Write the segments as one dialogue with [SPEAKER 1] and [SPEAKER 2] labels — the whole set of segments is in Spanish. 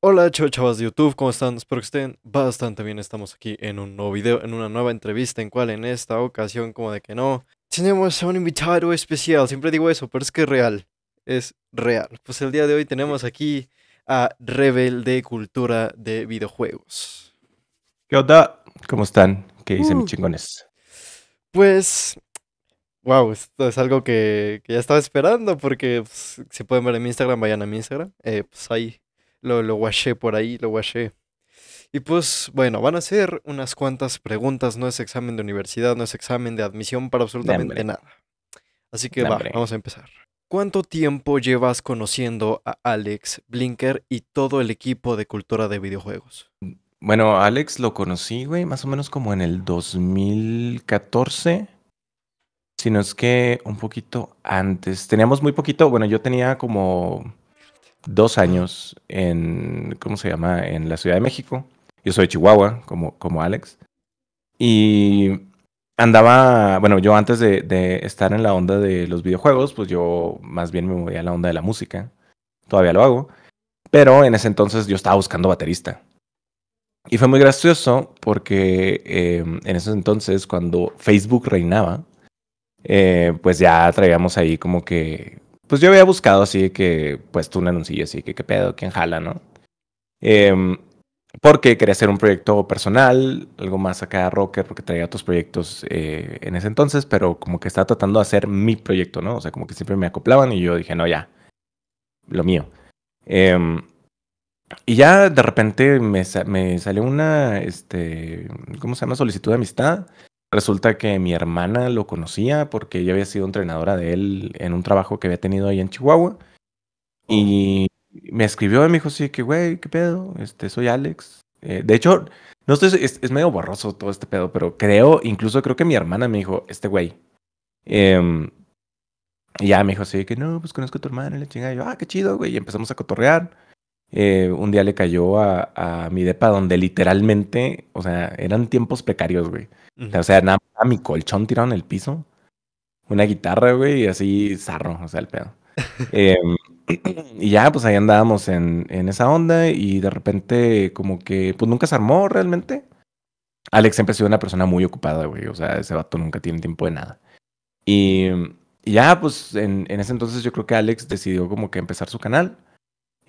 [SPEAKER 1] Hola chavos, chavas de YouTube, ¿cómo están? Espero que estén bastante bien. Estamos aquí en un nuevo video, en una nueva entrevista, en cual en esta ocasión, como de que no, tenemos a un invitado especial. Siempre digo eso, pero es que es real. Es real. Pues el día de hoy tenemos aquí a Rebel de Cultura de Videojuegos.
[SPEAKER 2] ¿Qué onda? ¿Cómo están? ¿Qué dicen mis uh. chingones?
[SPEAKER 1] Pues Wow, esto es algo que, ya estaba esperando porque pues, si pueden ver en mi Instagram, vayan a mi Instagram. Eh, pues ahí lo, lo guaché por ahí, lo guaché. Y pues bueno, van a ser unas cuantas preguntas, no es examen de universidad, no es examen de admisión para absolutamente nada. Así que va, vamos a empezar. ¿Cuánto tiempo llevas conociendo a Alex, Blinker y todo el equipo de cultura de videojuegos?
[SPEAKER 2] Bueno, Alex lo conocí, güey, más o menos como en el 2014, sino es que un poquito antes. Teníamos muy poquito, bueno, yo tenía como dos años en, ¿cómo se llama?, en la Ciudad de México. Yo soy Chihuahua, como, como Alex. Y andaba, bueno, yo antes de, estar en la onda de los videojuegos, pues yo más bien me movía a la onda de la música. Todavía lo hago. Pero en ese entonces yo estaba buscando baterista. Y fue muy gracioso porque em, en ese entonces, cuando Facebook reinaba, eh, pues ya traíamos ahí como que pues yo había buscado así que, pues tú un anuncio así que qué pedo, quién jala, ¿no? Em, porque quería hacer un proyecto personal, algo más acá rocker, porque traía otros proyectos eh, en ese entonces, pero como que estaba tratando de hacer mi proyecto, ¿no? O sea, como que siempre me acoplaban y yo dije, no, ya, lo mío. Em, y ya de repente me, me salió una, este, ¿cómo se llama? Solicitud de amistad Resulta que mi hermana lo conocía porque ella había sido entrenadora de él en un trabajo que había tenido ahí en Chihuahua. Oh. Y me escribió y me dijo, sí, que güey, qué pedo, este, soy Alex. Eh, de hecho, no sé es, medio borroso todo este pedo, pero creo, incluso creo que mi hermana me dijo, este güey. Em, y ya me dijo sí que no, pues conozco a tu hermana, y le chingada. yo, ah, qué chido, güey. Y empezamos a cotorrear. Eh, un día le cayó a, mi depa donde literalmente, o sea, eran tiempos precarios, güey. O sea, nada, mi colchón tirado en el piso, una guitarra, güey, y así zarro, o sea, el pedo. Em, y ya, pues ahí andábamos en, esa onda y de repente como que, pues nunca se armó realmente. Alex siempre ha sido una persona muy ocupada, güey, o sea, ese vato nunca tiene tiempo de nada. Y, ya, pues en ese entonces yo creo que Alex decidió como que empezar su canal.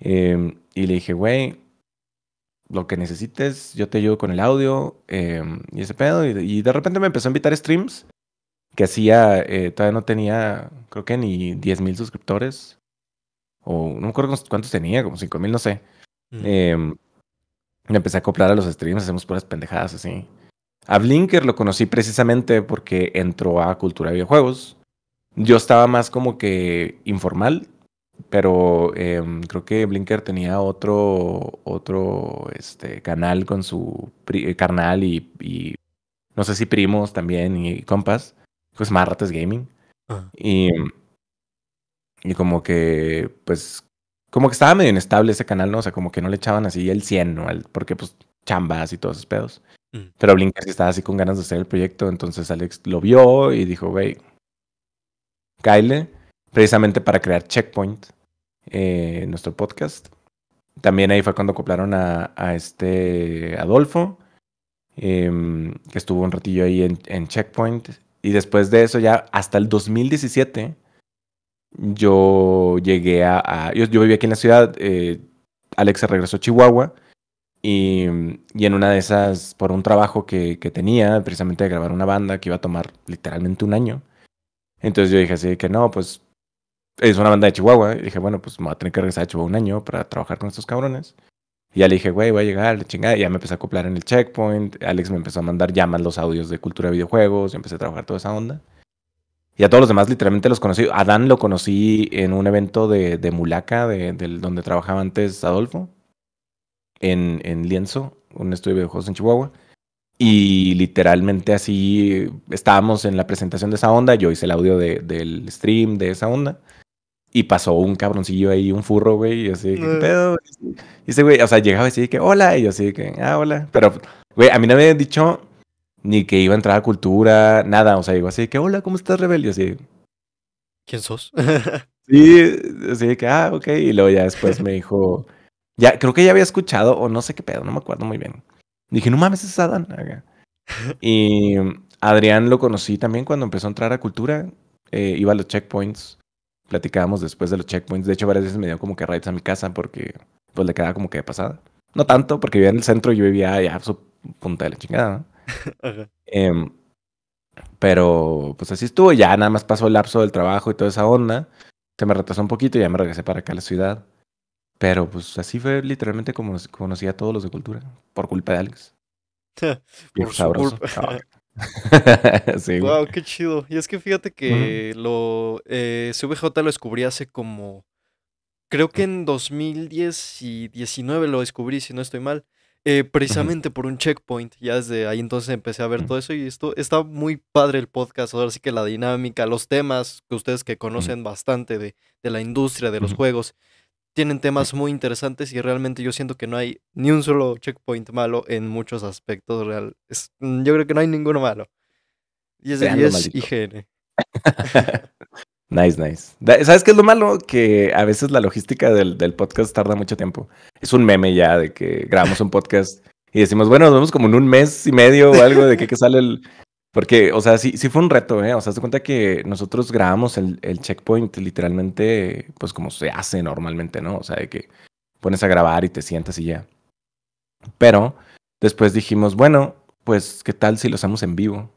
[SPEAKER 2] Em, y le dije, güey, lo que necesites, yo te ayudo con el audio em, y ese pedo. Y, de repente me empezó a invitar streams que hacía, eh, todavía no tenía, creo que ni 10 mil suscriptores. O no me acuerdo cuántos tenía, como 5 mil, no sé. Em, me empecé a acoplar a los streams, hacemos puras pendejadas así. A Blinker lo conocí precisamente porque entró a Cultura de Videojuegos. Yo estaba más como que informal, pero em, creo que Blinker tenía otro, otro este, canal con su eh, carnal y, no sé si primos también y compas, pues Martes Gaming. Ah. Y, y como que, pues, como que estaba medio inestable ese canal, ¿no? O sea, como que no le echaban así el 100, ¿no? porque pues chambas y todos esos pedos. Mm. Pero Blinker sí estaba así con ganas de hacer el proyecto, entonces Alex lo vio y dijo, wey, Kyle precisamente para crear Checkpoint, eh, nuestro podcast. También ahí fue cuando acoplaron a, este Adolfo, em, que estuvo un ratillo ahí en, Checkpoint. Y después de eso, ya hasta el 2017, yo llegué a. yo, vivía aquí en la ciudad, Alex eh, Alexa regresó a Chihuahua. Y, en una de esas, por un trabajo que, que, tenía, precisamente de grabar una banda que iba a tomar literalmente un año. Entonces yo dije así que no, pues es una banda de Chihuahua. Y dije, bueno, pues me voy a tener que regresar a Chihuahua un año para trabajar con estos cabrones. Y ya le dije, güey, voy a llegar, chingada. Y ya me empecé a acoplar en el checkpoint. Alex me empezó a mandar llamas los audios de cultura de videojuegos. y empecé a trabajar toda esa onda. Y a todos los demás literalmente los conocí. A lo conocí en un evento de, de Mulaca, de, donde trabajaba antes Adolfo, en, Lienzo, un estudio de videojuegos en Chihuahua. Y literalmente así estábamos en la presentación de esa onda. Yo hice el audio del stream de esa onda. Y pasó un cabroncillo ahí, un furro, güey, y así, ¿qué eh. pedo? Y ese güey, o sea, llegaba así que, hola, y yo así que, ah, hola. Pero, güey, a mí no me habían dicho ni que iba a entrar a cultura, nada, o sea, digo así que, hola, ¿cómo estás, rebelde? Y así,
[SPEAKER 1] ¿quién sos?
[SPEAKER 2] sí, así que, ah, ok. Y luego ya después me dijo, ya, creo que ya había escuchado, o no sé qué pedo, no me acuerdo muy bien. Dije, no mames, es Adán. Y mm, Adrián lo conocí también cuando empezó a entrar a cultura, eh, iba a los checkpoints platicábamos después de los checkpoints. De hecho, varias veces me dio como que raids a mi casa porque pues le quedaba como que de pasada. No tanto, porque vivía en el centro y yo vivía ya a su punta de la chingada, em, pero pues así estuvo. Ya nada más pasó el lapso del trabajo y toda esa onda. Se me retrasó un poquito y ya me regresé para acá a la ciudad. Pero pues así fue literalmente como conocí a todos los de cultura. Por culpa de Alex. por, su, wow,
[SPEAKER 1] qué chido. Y es que fíjate que lo eh, CVJ lo descubrí hace como. Creo que en 2010 y 19 lo descubrí, si no estoy mal. Eh, precisamente por un checkpoint. Ya desde ahí entonces empecé a ver todo eso y esto está muy padre el podcast. Ahora sí que la dinámica, los temas que ustedes que conocen bastante de, de la industria, de los juegos tienen temas muy interesantes y realmente yo siento que no hay ni un solo checkpoint malo en muchos aspectos. Real. Mm, yo creo que no hay ninguno malo. Y es, IGN.
[SPEAKER 2] nice, nice. ¿Sabes qué es lo malo? Que a veces la logística del, podcast tarda mucho tiempo. Es un meme ya de que grabamos un podcast y decimos, bueno, nos vemos como en un mes y medio o algo de que, que sale el, porque, o sea, sí, sí fue un reto, ¿eh? O sea, das cuenta que nosotros grabamos el, checkpoint literalmente, pues como se hace normalmente, ¿no? O sea, de que pones a grabar y te sientas y ya. Pero después dijimos, bueno, pues, ¿qué tal si lo hacemos en vivo?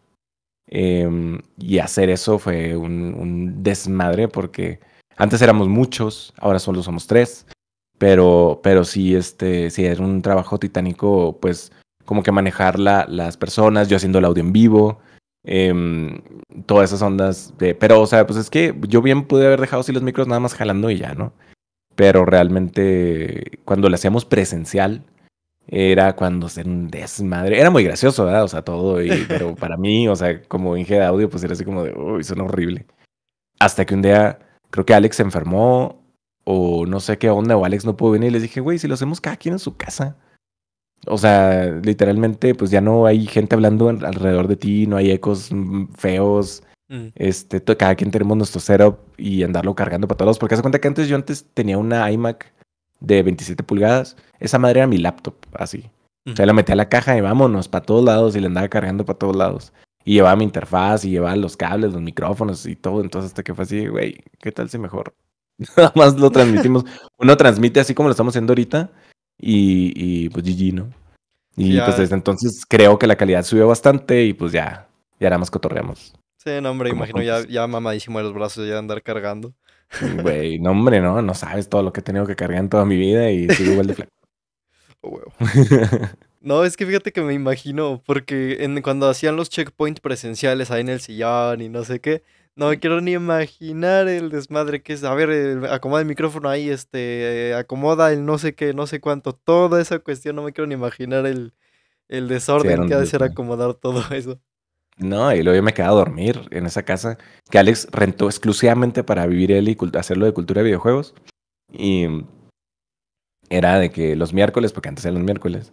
[SPEAKER 2] Eh, y hacer eso fue un, desmadre porque antes éramos muchos, ahora solo somos tres. Pero, pero sí, este, sí, era un trabajo titánico, pues como que manejar las personas, yo haciendo el audio en vivo, em, todas esas ondas. De, pero, o sea, pues es que yo bien pude haber dejado así los micros nada más jalando y ya, ¿no? Pero realmente cuando lo hacíamos presencial, era cuando se un desmadre. Era muy gracioso, ¿verdad? O sea, todo. Y, pero para mí, o sea, como dije de audio, pues era así como de, uy, suena horrible. Hasta que un día, creo que Alex se enfermó o no sé qué onda, o Alex no pudo venir. Y les dije, güey, si lo hacemos cada quien en su casa. O sea, literalmente, pues ya no hay gente hablando alrededor de ti, no hay ecos mm, mm, feos. Mm. Este, cada quien tenemos nuestro setup y andarlo cargando para todos lados. Porque hace cuenta que antes yo antes tenía una iMac de 27 pulgadas. Esa madre era mi laptop, así. O sea, la metía a la caja y vámonos para todos lados y la andaba cargando para todos lados. Y llevaba mi interfaz y llevaba los cables, los micrófonos y todo. Entonces, hasta que fue así, güey, ¿qué tal si mejor? Nada más lo transmitimos. Uno transmite así como lo estamos haciendo ahorita, y, y pues GG, ¿no? Y pues desde entonces creo que la calidad subió bastante y pues ya, ya nada más cotorreamos.
[SPEAKER 1] Sí, no, hombre, imagino ya, mamadísimo de los brazos ya andar cargando.
[SPEAKER 2] Mm, güey, no, hombre, no, no sabes todo lo que he tenido que cargar en toda mi vida y sigo igual de flaco. Oh,
[SPEAKER 1] no, es que fíjate que me imagino, porque en, cuando hacían los checkpoints presenciales ahí en el sillón y no sé qué, no me quiero ni imaginar el desmadre que es. A ver, eh, acomoda el micrófono ahí, este, eh, acomoda el no sé qué, no sé cuánto. Toda esa cuestión, no me quiero ni imaginar el, el desorden que ha de ser acomodar todo eso.
[SPEAKER 2] No, y luego yo me quedado a dormir en esa casa que Alex rentó exclusivamente para vivir él y hacerlo de cultura de videojuegos. Y era de que los miércoles, porque antes eran los miércoles,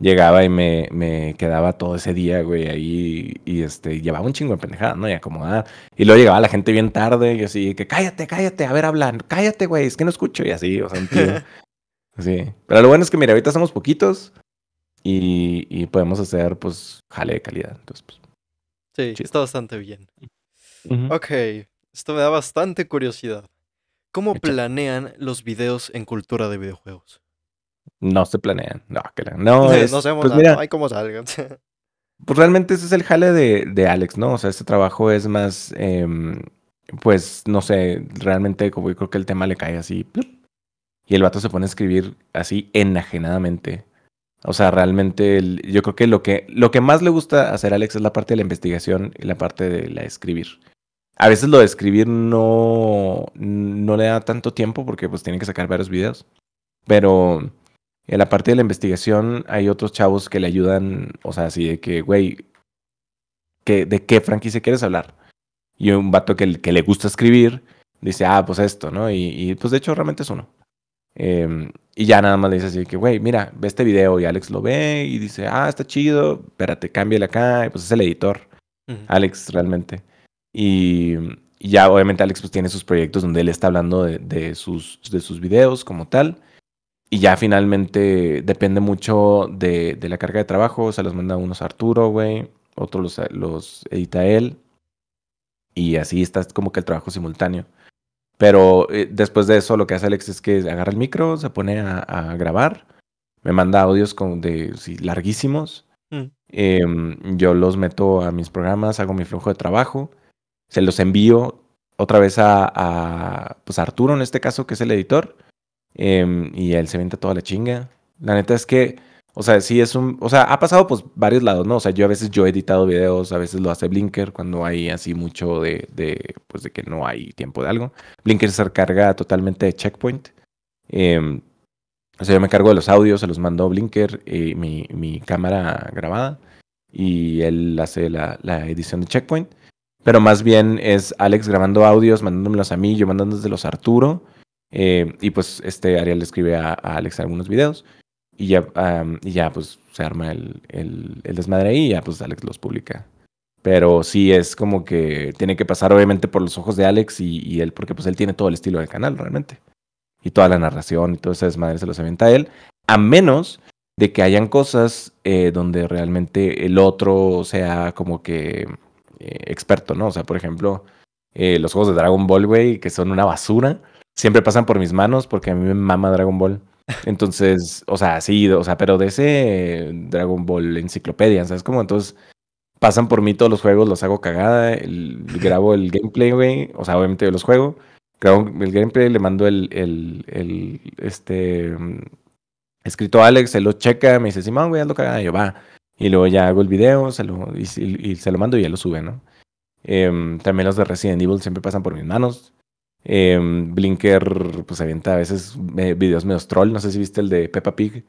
[SPEAKER 2] llegaba y me, me, quedaba todo ese día, güey, ahí y este, llevaba un chingo de pendejada, ¿no? Y acomodada. Y luego llegaba la gente bien tarde y así, que cállate, cállate, a ver, hablan, cállate, güey, es que no escucho y así, o sea, un tío. sí. Pero lo bueno es que, mira, ahorita somos poquitos y, podemos hacer, pues, jale de calidad. Entonces, pues,
[SPEAKER 1] Sí, está bastante bien. Ok, esto me da bastante curiosidad. ¿Cómo planean los videos en cultura de videojuegos?
[SPEAKER 2] No se planean. No, que la, no, no, sabemos pues hay
[SPEAKER 1] cómo salgan.
[SPEAKER 2] pues realmente ese es el jale de, de, Alex, ¿no? O sea, este trabajo es más, em, pues, no sé, realmente como yo creo que el tema le cae así. Y el vato se pone a escribir así enajenadamente. O sea, realmente yo creo que lo, que lo que más le gusta hacer a Alex es la parte de la investigación y la parte de la escribir. A veces lo de escribir no, no le da tanto tiempo porque pues tiene que sacar varios videos. Pero en la parte de la investigación hay otros chavos que le ayudan, o sea, así de que, güey, ¿de qué franquicia quieres hablar? Y un vato que, que le gusta escribir dice, ah, pues esto, ¿no? Y, pues de hecho realmente es uno. Em, y ya nada más le dice así que, güey, mira, ve este video. Y Alex lo ve y dice, ah, está chido, espérate, cámbiale acá. Y pues es el editor, Alex, realmente. Y, ya obviamente Alex pues tiene sus proyectos donde él está hablando de, sus, de sus videos como tal y ya finalmente depende mucho de, la carga de trabajo. se los manda unos a Arturo, güey. Otros los, los edita él. Y así está como que el trabajo simultáneo. Pero eh, después de eso, lo que hace Alex es que agarra el micro, se pone a, grabar. Me manda audios con de, larguísimos. Mm. Em, yo los meto a mis programas, hago mi flujo de trabajo. Se los envío otra vez a, a pues, Arturo, en este caso, que es el editor Em, y él se venta toda la chinga. La neta es que, o sea, sí es un. O sea, ha pasado pues varios lados, ¿no? O sea, yo a veces yo he editado videos, a veces lo hace Blinker cuando hay así mucho de, de pues de que no hay tiempo de algo. Blinker se carga totalmente de Checkpoint. Em, o sea, yo me cargo de los audios, se los mando Blinker, y eh, mi, cámara grabada, y él hace la, edición de Checkpoint. Pero más bien es Alex grabando audios, mandándomelos a mí, yo mandándoselos a Arturo. Eh, y pues este Ariel le escribe a, Alex algunos videos y ya, ya pues se arma el, desmadre ahí y ya pues Alex los publica. Pero sí es como que tiene que pasar obviamente por los ojos de Alex y, él, porque pues él tiene todo el estilo del canal realmente. Y toda la narración y todo ese desmadre se los avienta a él, a menos de que hayan cosas eh, donde realmente el otro sea como que eh, experto, ¿no? O sea, por ejemplo, los juegos de Dragon Ball, que son una basura siempre pasan por mis manos porque a mí me mama Dragon Ball. Entonces, o sea, sí, o sea, pero de ese Dragon Ball enciclopedia, ¿sabes cómo? Entonces, pasan por mí todos los juegos, los hago cagada, grabo el gameplay, güey, o sea, obviamente yo los juego, grabo el gameplay, le mando el, el, este, mm, escrito a Alex, él lo checa, me dice, sí voy güey, hazlo cagada, yo, va. Y luego ya hago el video, se lo, y, se lo mando y ya lo sube, ¿no? Em, también los de Resident Evil siempre pasan por mis manos. Em, Blinker, pues avienta a veces eh, videos medio troll. No sé si viste el de Peppa Pig,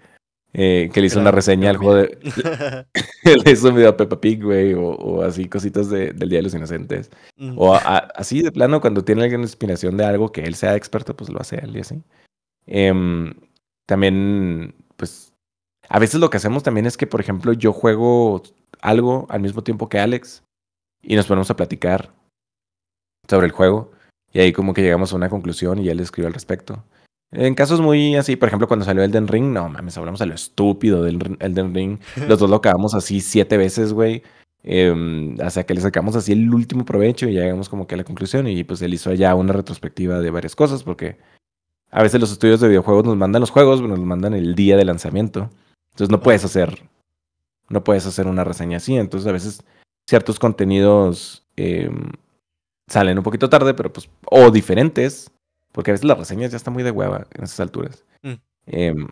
[SPEAKER 2] eh, que le hizo una reseña al juego de. le hizo un video a Peppa Pig, güey, o, así cositas del Día de los Inocentes. O así de plano, cuando tiene alguna inspiración de algo que él sea experto, pues lo hace él y así. Em, también, pues. A veces lo que hacemos también es que, por ejemplo, yo juego algo al mismo tiempo que Alex y nos ponemos a platicar sobre el juego y ahí como que llegamos a una conclusión y él escribió al respecto. En casos muy así, por ejemplo, cuando salió Elden Ring, no mames, hablamos de lo estúpido del Elden Ring. Los dos lo acabamos así siete veces, güey. Eh, em, sea, que le sacamos así el último provecho y llegamos como que a la conclusión. Y pues él hizo ya una retrospectiva de varias cosas, porque a veces los estudios de videojuegos nos mandan los juegos, nos mandan el día de lanzamiento. Entonces no puedes hacer. No puedes hacer una reseña así. Entonces a veces ciertos contenidos. Em, salen un poquito tarde, pero pues, o diferentes, porque a veces las reseñas ya están muy de hueva en esas alturas. Mm. Em,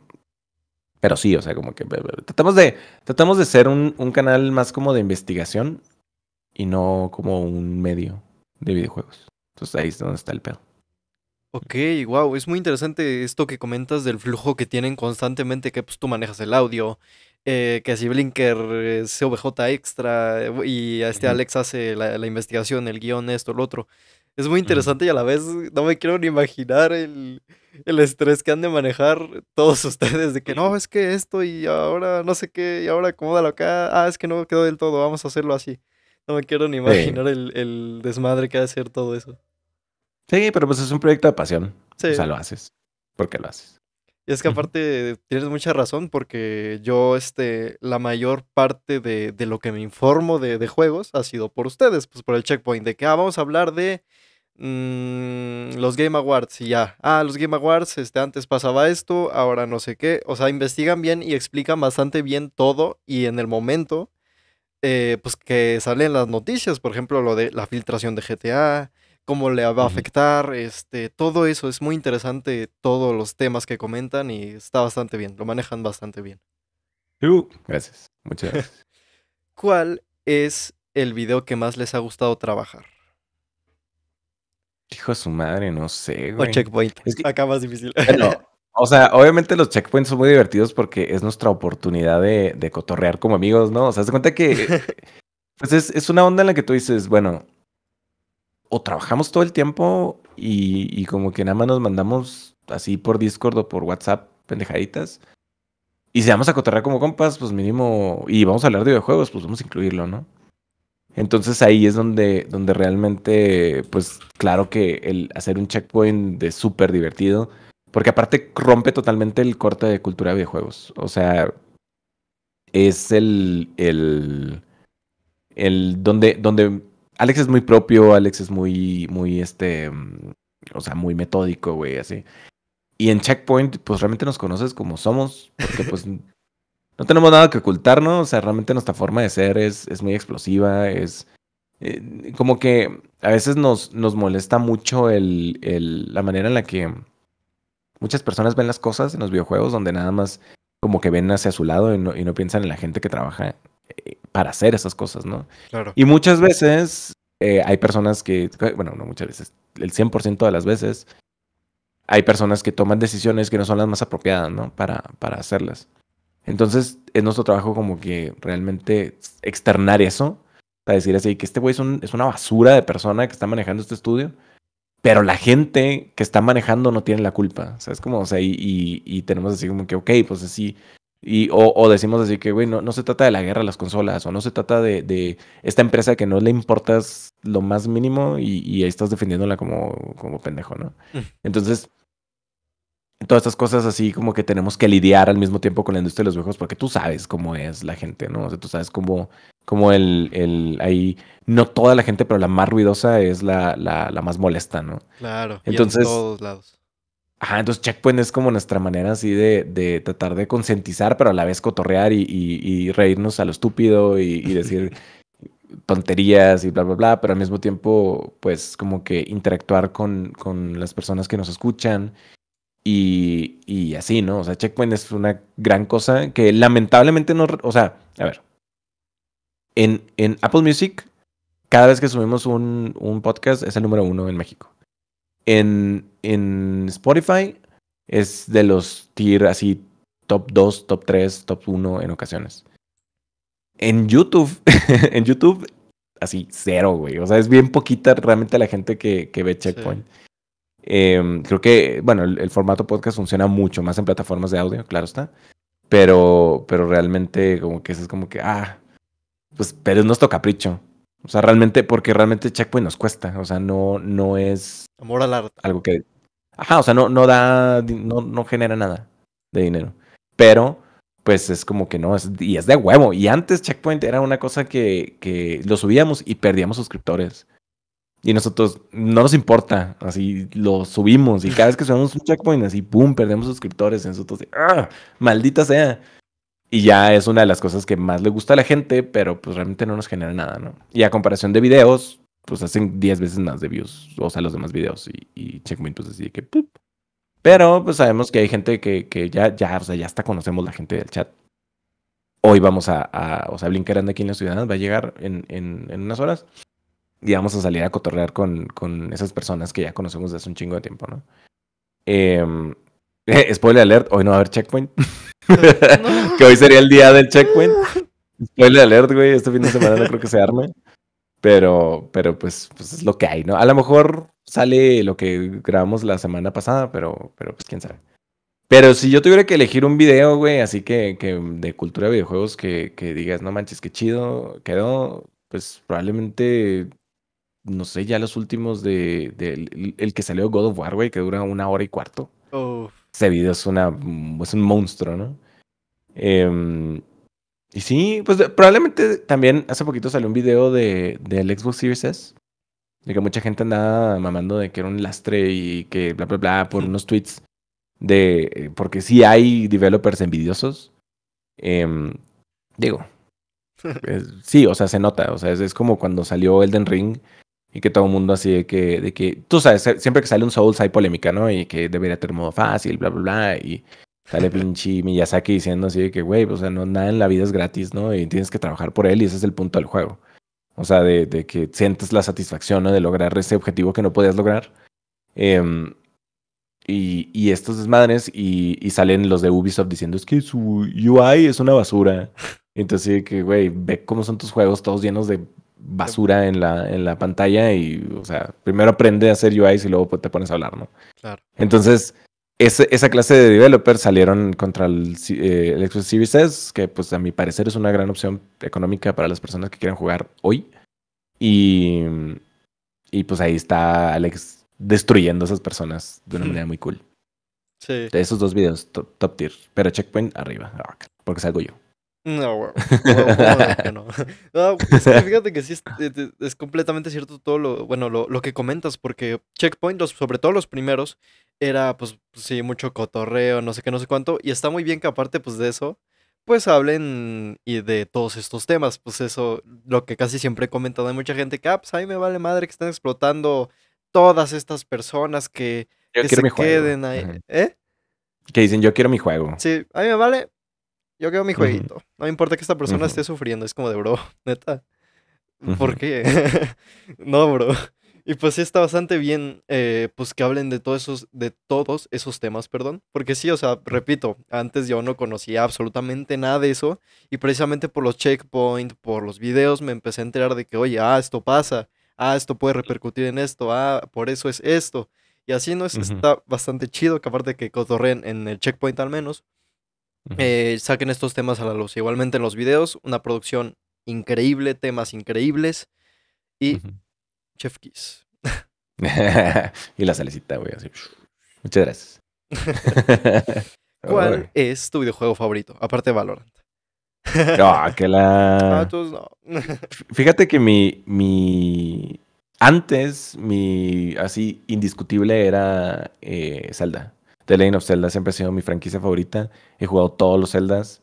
[SPEAKER 2] pero sí, o sea, como que tratamos de, tratamos de ser un, canal más como de investigación y no como un medio de videojuegos. Entonces ahí es donde está el pedo.
[SPEAKER 1] Ok, wow, es muy interesante esto que comentas del flujo que tienen constantemente, que pues tú manejas el audio, eh, que si Blinker, es eh, CVJ extra, eh, y este Alex hace la, investigación, el guión, esto, el otro. Es muy interesante y a la vez no me quiero ni imaginar el, estrés que han de manejar todos ustedes de que no, es que esto y ahora no sé qué, y ahora acomódalo acá, ah, es que no quedó del todo, vamos a hacerlo así. No me quiero ni imaginar el, desmadre que va ser todo eso.
[SPEAKER 2] Sí, pero pues es un proyecto de pasión. O sea, lo haces. porque lo haces?
[SPEAKER 1] Y es que aparte tienes mucha razón porque yo, este, la mayor parte de, lo que me informo de, juegos ha sido por ustedes, pues por el checkpoint, de que, ah, vamos a hablar de mm, los Game Awards y ya, ah, los Game Awards, este, antes pasaba esto, ahora no sé qué, o sea, investigan bien y explican bastante bien todo y en el momento, eh, pues que salen las noticias, por ejemplo, lo de la filtración de GTA, cómo le va a afectar, este, todo eso. Es muy interesante todos los temas que comentan y está bastante bien, lo manejan bastante bien.
[SPEAKER 2] gracias, muchas gracias.
[SPEAKER 1] ¿Cuál es el video que más les ha gustado trabajar?
[SPEAKER 2] Hijo de su madre, no sé, güey. O checkpoint. Es Acá más difícil. o sea, obviamente los checkpoints son muy divertidos porque es nuestra oportunidad de, cotorrear como amigos, ¿no? O sea, se cuenta que. Pues es, una onda en la que tú dices, bueno, o trabajamos todo el tiempo y, como que nada más nos mandamos así por Discord o por WhatsApp pendejaditas. Y si vamos a cotorrear como compas, pues mínimo, y vamos a hablar de videojuegos, pues vamos a incluirlo, ¿no? Entonces ahí es donde, donde realmente, pues claro que el hacer un checkpoint de súper divertido, porque aparte rompe totalmente el corte de cultura de videojuegos. O sea, es el, el, el donde, donde Alex es muy propio, Alex es muy, muy, este, o sea, muy metódico, güey, así. Y en Checkpoint, pues realmente nos conoces como somos, porque pues no tenemos nada que ocultarnos, o sea, realmente nuestra forma de ser es, es muy explosiva, es eh, como que a veces nos, nos molesta mucho el, el, la manera en la que muchas personas ven las cosas en los videojuegos, donde nada más como que ven hacia su lado y no, y no piensan en la gente que trabaja eh, para hacer esas cosas, ¿no? Y muchas veces eh, hay personas que, bueno, no muchas veces, el 100% de las veces, hay personas que toman decisiones que no son las más apropiadas, ¿no? Para, para hacerlas. Entonces, es nuestro trabajo como que realmente externar eso, para decir así, que este güey es, una basura de persona que está manejando este estudio, pero la gente que está manejando no tiene la culpa, ¿sabes? como, o sea, y, tenemos así como que, ok, pues así, y, o, decimos así que, güey, no, no, se trata de la guerra de las consolas, o no se trata de, de esta empresa que no le importas lo más mínimo y, ahí estás defendiéndola como, como pendejo, ¿no? Mm. Entonces, todas estas cosas así como que tenemos que lidiar al mismo tiempo con la industria de los viejos porque tú sabes cómo es la gente, ¿no? O sea, tú sabes cómo, cómo el, el ahí, no toda la gente, pero la más ruidosa es la, la, la más molesta, ¿no? Claro, entonces... en todos lados. Ajá, entonces Checkpoint es como nuestra manera así de, tratar de concientizar, pero a la vez cotorrear y, reírnos a lo estúpido y, decir tonterías y bla, bla, bla, pero al mismo tiempo, pues como que interactuar con, las personas que nos escuchan y, así, ¿no? O sea, Checkpoint es una gran cosa que lamentablemente no, o sea, a ver, en, en Apple Music, cada vez que subimos un podcast es el número uno en México. En, Spotify es de los tier así top 2, top 3, top 1 en ocasiones. En YouTube, en YouTube, así cero, güey. O sea, es bien poquita realmente la gente que, ve Checkpoint. Em, creo que, bueno, el, formato podcast funciona mucho más en plataformas de audio, claro está. Pero, pero realmente como que eso es como que, ah, pues, pero es nuestro capricho. O sea, realmente, porque realmente Checkpoint nos cuesta. O sea, no, no es. Amor al arte. Algo que. Ajá, o sea, no, no da. No, no genera nada de dinero. Pero, pues es como que no. Es, y es de huevo. Y antes Checkpoint era una cosa que, lo subíamos y perdíamos suscriptores. Y nosotros no nos importa, así lo subimos y cada vez que subimos un checkpoint, así, ¡pum!, perdemos suscriptores. Y nosotros, ¡ah! ¡Maldita sea! Y ya es una de las cosas que más le gusta a la gente, pero pues realmente no nos genera nada, ¿no? Y a comparación de videos, pues hacen 10 veces más de views, o sea, los demás videos. Y, y Checkpoint, pues así que... ¡pup! Pero pues sabemos que hay gente que, que, ya, ya, o sea, ya hasta conocemos la gente del chat. Hoy vamos a, o sea, Blinker anda aquí en la ciudad, va a llegar en, en, unas horas. Y vamos a salir a cotorrear con, con, esas personas que ya conocemos desde hace un chingo de tiempo, ¿no? Em, spoiler alert, hoy no va a haber checkpoint. que hoy sería el día del checkpoint. Spoiler alert, güey, este fin de semana no creo que se arme. Pero, pero pues, pues es lo que hay, ¿no? A lo mejor sale lo que grabamos la semana pasada, pero, pero pues quién sabe. Pero si yo tuviera que elegir un video, güey, así que, que de cultura de videojuegos que, que digas, no manches, qué chido quedó, pues probablemente, no sé, ya los últimos de, el, que salió God of War, güey, que dura una hora y cuarto. Oh ese video es, una, es un monstruo, ¿no? Em, y sí, pues probablemente también hace poquito salió un video de, del de Xbox Series S, de que mucha gente andaba mamando de que era un lastre y que bla, bla, bla, por unos tweets de... Eh, porque sí hay developers envidiosos. Em, digo, sí, o sea, se nota, o sea, es como cuando salió Elden Ring y que todo el mundo así de que, de que, tú sabes, siempre que sale un Souls hay polémica, ¿no? Y que debería tener modo fácil, bla, bla, bla, y sale pinche Miyazaki diciendo así de que, güey, pues, o sea, no, nada en la vida es gratis, ¿no? Y tienes que trabajar por él y ese es el punto del juego. O sea, de, de que sientes la satisfacción de lograr ese objetivo que no podías lograr. Em, y, y, estos desmadres y, salen los de Ubisoft diciendo es que su UI es una basura. Entonces, que, güey, ve cómo son tus juegos todos llenos de basura en la, en la pantalla y, o sea, primero aprende a hacer UIs y luego pues, te pones a hablar, ¿no? Claro. Entonces, esa clase de developers salieron contra el, eh, Xbox Series que pues a mi parecer es una gran opción económica para las personas que quieran jugar hoy. Y, y pues ahí está Alex destruyendo a esas personas de una hmm. manera muy cool. Sí. De esos dos videos, top tier. Pero Checkpoint arriba, ah, porque salgo yo.
[SPEAKER 1] No, güey. No, no, es fíjate que sí eh, es, completamente cierto todo lo, bueno, lo, que comentas, porque Checkpoint, sobre todo los primeros, era pues, pues sí, mucho cotorreo, no sé qué, no sé cuánto, y está muy bien que aparte pues de eso, pues hablen y de todos estos temas, pues eso, lo que casi siempre he comentado, hay mucha gente que, ah, pues ahí me vale madre que están explotando todas estas personas que, se queden ahí, ¿eh?
[SPEAKER 2] Que dicen, yo quiero mi juego.
[SPEAKER 1] Sí, a mí me vale, yo quedo mi jueguito. No importa que esta persona esté sufriendo. Es como de, bro, neta. ¿Por qué? no, bro. Y pues sí está bastante bien, eh, pues que hablen de todos esos, de todos esos temas, perdón. Porque sí, o sea, repito, antes yo no conocía absolutamente nada de eso. Y precisamente por los checkpoints, por los videos, me empecé a enterar de que, oye, ah, esto pasa, ah, esto puede repercutir en esto, ah, por eso es esto. Y así no es, está bastante chido que aparte que cotorren en el checkpoint al menos, eh, saquen estos temas a la luz. Igualmente en los videos, una producción increíble, temas increíbles y Chef Kiss.
[SPEAKER 2] y la salicita güey. Así. Muchas gracias.
[SPEAKER 1] ¿Cuál es tu videojuego favorito? Aparte de Valorant. no, ah, que la. Ah,
[SPEAKER 2] fíjate que mi, mi. Antes, mi. Así, indiscutible era eh, Zelda. The Legend of Zelda siempre ha sido mi franquicia favorita. He jugado todos los Zeldas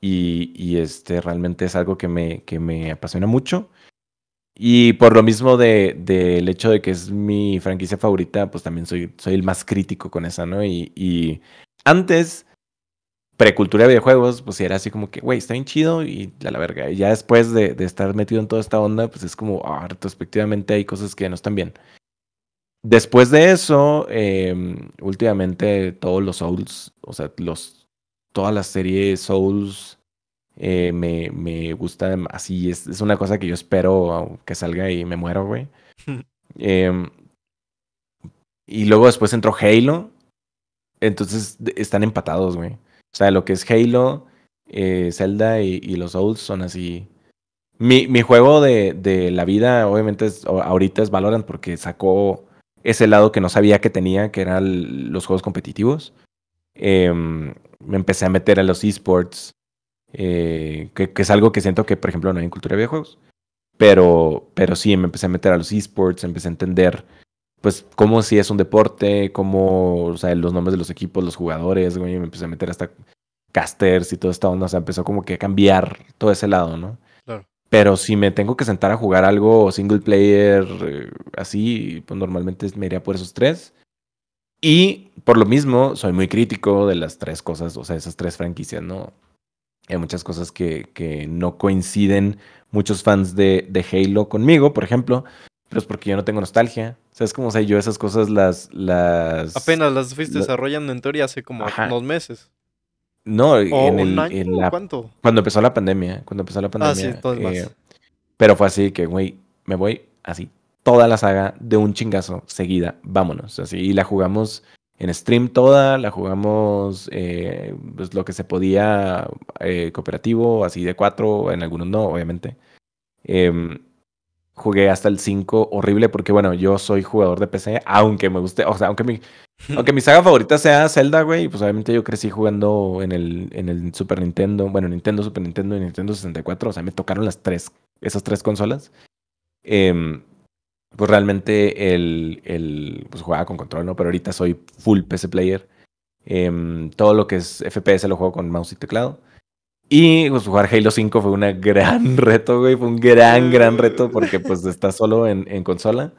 [SPEAKER 2] y, y este, realmente es algo que me, que me apasiona mucho. Y por lo mismo del de, hecho de que es mi franquicia favorita, pues también soy, soy el más crítico con esa, ¿no? Y, y antes, precultura de videojuegos, pues era así como que, güey, está bien chido y la, la verga. Y ya después de, estar metido en toda esta onda, pues es como, ah, retrospectivamente hay cosas que no están bien. Después de eso, em, últimamente todos los Souls, o sea, los, toda la Souls eh, me, me, gusta así. Es, es, una cosa que yo espero que salga y me muero, güey. Em, y luego después entró Halo. Entonces están empatados, güey. O sea, lo que es Halo, eh, Zelda y, los Souls son así. Mi, juego de, la vida, obviamente, ahorita es Valorant porque sacó ese lado que no sabía que tenía, que eran los juegos competitivos. Em, me empecé a meter a los esports, eh, que, es algo que siento que, por ejemplo, no hay en cultura de videojuegos. Pero, pero sí, me empecé a meter a los esports, empecé a entender pues cómo si es un deporte, cómo, o sea, los nombres de los equipos, los jugadores, güey, me empecé a meter hasta casters y todo esta onda, o sea, empezó como que a cambiar todo ese lado, ¿no? Pero si me tengo que sentar a jugar algo single player eh, así, pues normalmente me iría por esos tres. Y por lo mismo, soy muy crítico de las tres cosas, o sea, esas tres franquicias, ¿no? Hay muchas cosas que, no coinciden muchos fans de, Halo conmigo, por ejemplo, pero es porque yo no tengo nostalgia. O sea, es como, o yo esas cosas las... Apenas las fuiste
[SPEAKER 1] desarrollando en teoría hace como unos meses.
[SPEAKER 2] No, en, la, ¿cuánto? Cuando empezó la pandemia. Cuando empezó la ah, pandemia. Eh, pero fue así que, güey, me voy así toda la saga de un chingazo seguida. Vámonos. Así, y la jugamos en stream toda, la jugamos eh, pues, lo que se podía eh, cooperativo, así de cuatro, en algunos no, obviamente. Eh, jugué hasta el 5 horrible porque, bueno, yo soy jugador de PC, aunque me guste, o sea, aunque mi, aunque mi saga favorita sea Zelda, güey, pues obviamente yo crecí jugando en el, en el Super Nintendo, bueno, Nintendo, Super Nintendo y Nintendo 64, o sea, me tocaron las tres, esas tres consolas. Em, pues realmente el, el, pues jugaba con control, ¿no? Pero ahorita soy full PC player. Em, todo lo que es FPS lo juego con mouse y teclado. Y pues, jugar Halo 5 fue un gran reto, güey. Fue un gran, gran reto porque pues está solo en, en consola.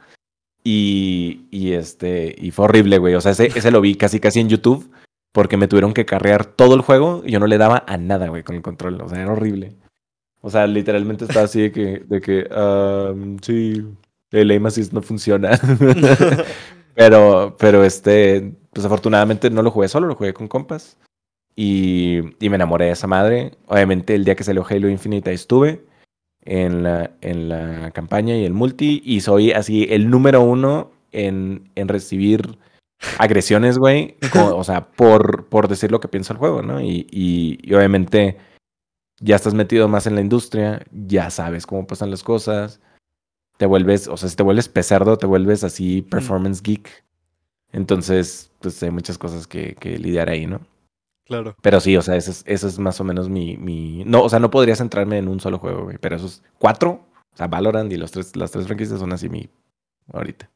[SPEAKER 2] Y, este, y fue horrible, güey. O sea, ese, lo vi casi, casi en YouTube porque me tuvieron que carrear todo el juego y yo no le daba a nada, güey, con el control. O sea, era horrible. O sea, literalmente estaba así de que, de que sí, el aim assist no funciona. pero, pero este, pues afortunadamente no lo jugué solo, lo jugué con compas. Y, me enamoré de esa madre. Obviamente el día que salió Halo Infinite estuve en la, en la campaña y el multi. Y soy así el número uno en, recibir agresiones, güey. o sea, por, por decir lo que pienso el juego, ¿no? Y, obviamente ya estás metido más en la industria, ya sabes cómo pasan las cosas. Te vuelves, o sea, si te vuelves pesardo, te vuelves así performance geek. Entonces, pues hay muchas cosas que lidiar ahí, ¿no? Claro. Pero sí, o sea, eso es, eso es más o menos mi, mi, No, o sea, no podría centrarme en un solo juego, güey. Pero esos cuatro, o sea, Valorant y los tres, las tres franquicias son así mi.
[SPEAKER 1] ahorita.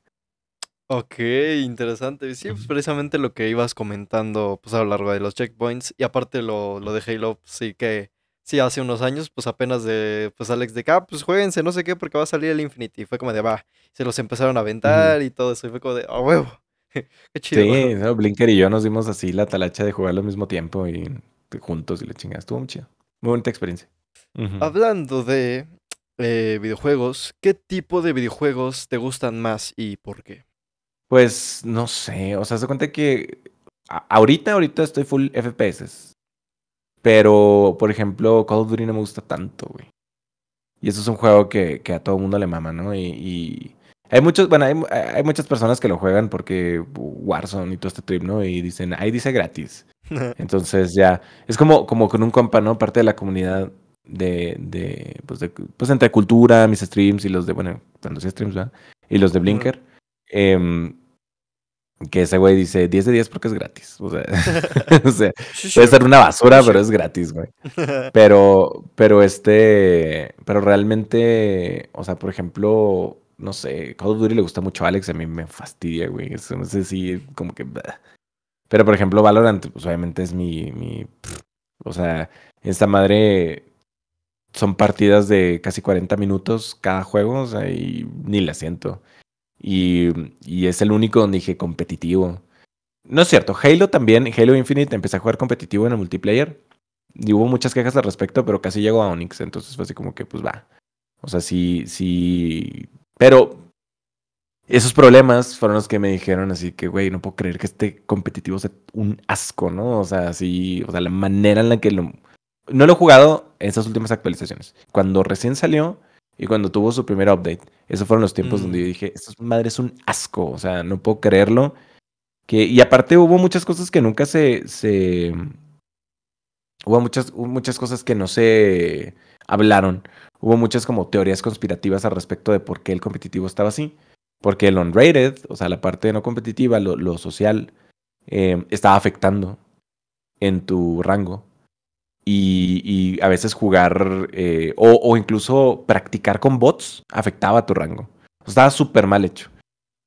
[SPEAKER 1] Ok, interesante. Sí, pues precisamente lo que ibas comentando pues a lo largo de los checkpoints. Y aparte lo, lo de Halo, pues, sí que sí, hace unos años, pues apenas de, pues Alex de ah, pues jueguense, no sé qué, porque va a salir el Infinity. Fue como de, va, se los empezaron a aventar y todo eso. Y fue como de, a huevo. Qué chido. Sí,
[SPEAKER 2] Blinker y yo nos dimos así la talacha de jugar al mismo tiempo y juntos y la chingada. Estuvo muy chido. Muy bonita experiencia.
[SPEAKER 1] Hablando de eh, videojuegos, ¿qué tipo de videojuegos te gustan más y por qué?
[SPEAKER 2] Pues no sé, o sea, se cuenta que ahorita, ahorita estoy full FPS. Pero, por ejemplo, Call of Duty no me gusta tanto, güey. Y eso es un juego que, a todo mundo le mama, ¿no? y, hay muchos, bueno, hay, muchas personas que lo juegan porque Warzone y todo este trip, ¿no? Y dicen, ahí dice gratis. Entonces ya, es como, como con un compa, ¿no? Parte de la comunidad de, pues, pues entre cultura, mis streams y los de, bueno, cuando sí streams, ¿verdad? Y los de Blinker. Em, que ese güey dice 10 de 10 porque es gratis. O sea, o sea puede ser una basura, pero es gratis, güey. Pero, pero este, pero realmente, o sea, por ejemplo, no sé, Call of Duty le gusta mucho a Alex, a mí me fastidia, güey. No sé si, como que... Pero, por ejemplo, Valorant, pues obviamente es mi... mi o sea, esta madre son partidas de casi 40 minutos cada juego, o sea, y ni la siento. Y, y, es el único donde dije competitivo. No es cierto, Halo también, Halo Infinite, empecé a jugar competitivo en el multiplayer. Y hubo muchas quejas al respecto, pero casi llego a Onyx, entonces fue así como que, pues va. O sea, sí, sí, pero esos problemas fueron los que me dijeron así que, güey, no puedo creer que este competitivo sea un asco, ¿no? O sea, sí, o sea, la manera en la que lo... No lo he jugado en esas últimas actualizaciones. Cuando recién salió y cuando tuvo su primer update, esos fueron los tiempos donde mm. yo dije, esta madre es un asco, o sea, no puedo creerlo. Que, y aparte hubo muchas cosas que nunca se... Hubo muchas, hubo muchas cosas que no se hablaron. Hubo muchas como teorías conspirativas al respecto de por qué el competitivo estaba así. Porque el unrated, o sea, la parte no competitiva, lo, social, em, estaba afectando en tu rango. Y, a veces jugar eh, o, incluso practicar con bots afectaba a tu rango. estaba súper mal hecho.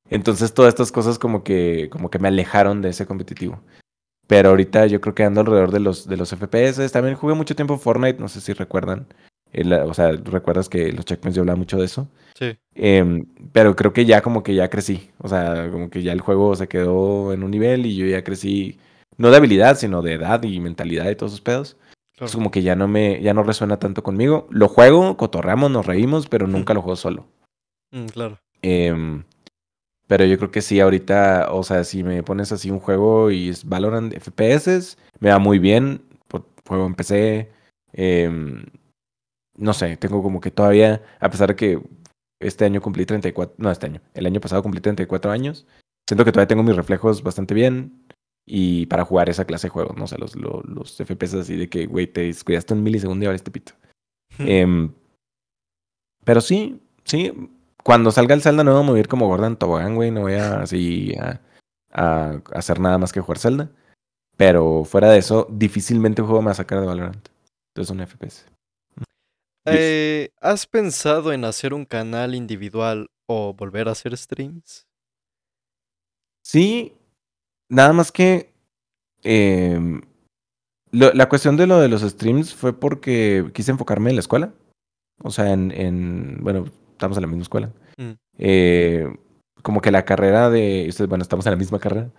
[SPEAKER 2] Entonces todas estas cosas como que, como que me alejaron de ese competitivo. Pero ahorita yo creo que ando alrededor de los, de los FPS. También jugué mucho tiempo Fortnite, no sé si recuerdan o sea, recuerdas que los checkpoints yo hablaba mucho de eso. Sí. Em, pero creo que ya como que ya crecí. O sea, como que ya el juego se quedó en un nivel y yo ya crecí, no de habilidad, sino de edad y mentalidad y todos esos pedos. Es como que ya no me, ya no resuena tanto conmigo. Lo juego, cotorramos, nos reímos, pero nunca lo juego solo. Mm, claro. Em, pero yo creo que sí, ahorita, o sea, si me pones así un juego y valoran FPS, me va muy bien. Juego en PC. Eh, em, no sé, tengo como que todavía, a pesar de que este año cumplí 34, no, este año, el año pasado cumplí 34 años, siento que todavía tengo mis reflejos bastante bien y para jugar esa clase de juegos, no sé, los, FPS así de que, güey, te descuidaste un milisegundo y ahora este pito. Hmm. Em, pero sí, sí, cuando salga el Zelda no voy a mover como Gordon Tobogán, güey, no voy a así a, hacer nada más que jugar Zelda. Pero fuera de eso, difícilmente un juego me va a sacar de Valorant. Entonces un FPS.
[SPEAKER 1] Eh, ¿Has pensado en hacer un canal individual o volver a hacer streams?
[SPEAKER 2] Sí, nada más que em, la cuestión de lo de los streams fue porque quise enfocarme en la escuela. O sea, en, bueno, estamos en la misma escuela. Mm. Eh, como que la carrera de, bueno, estamos en la misma carrera.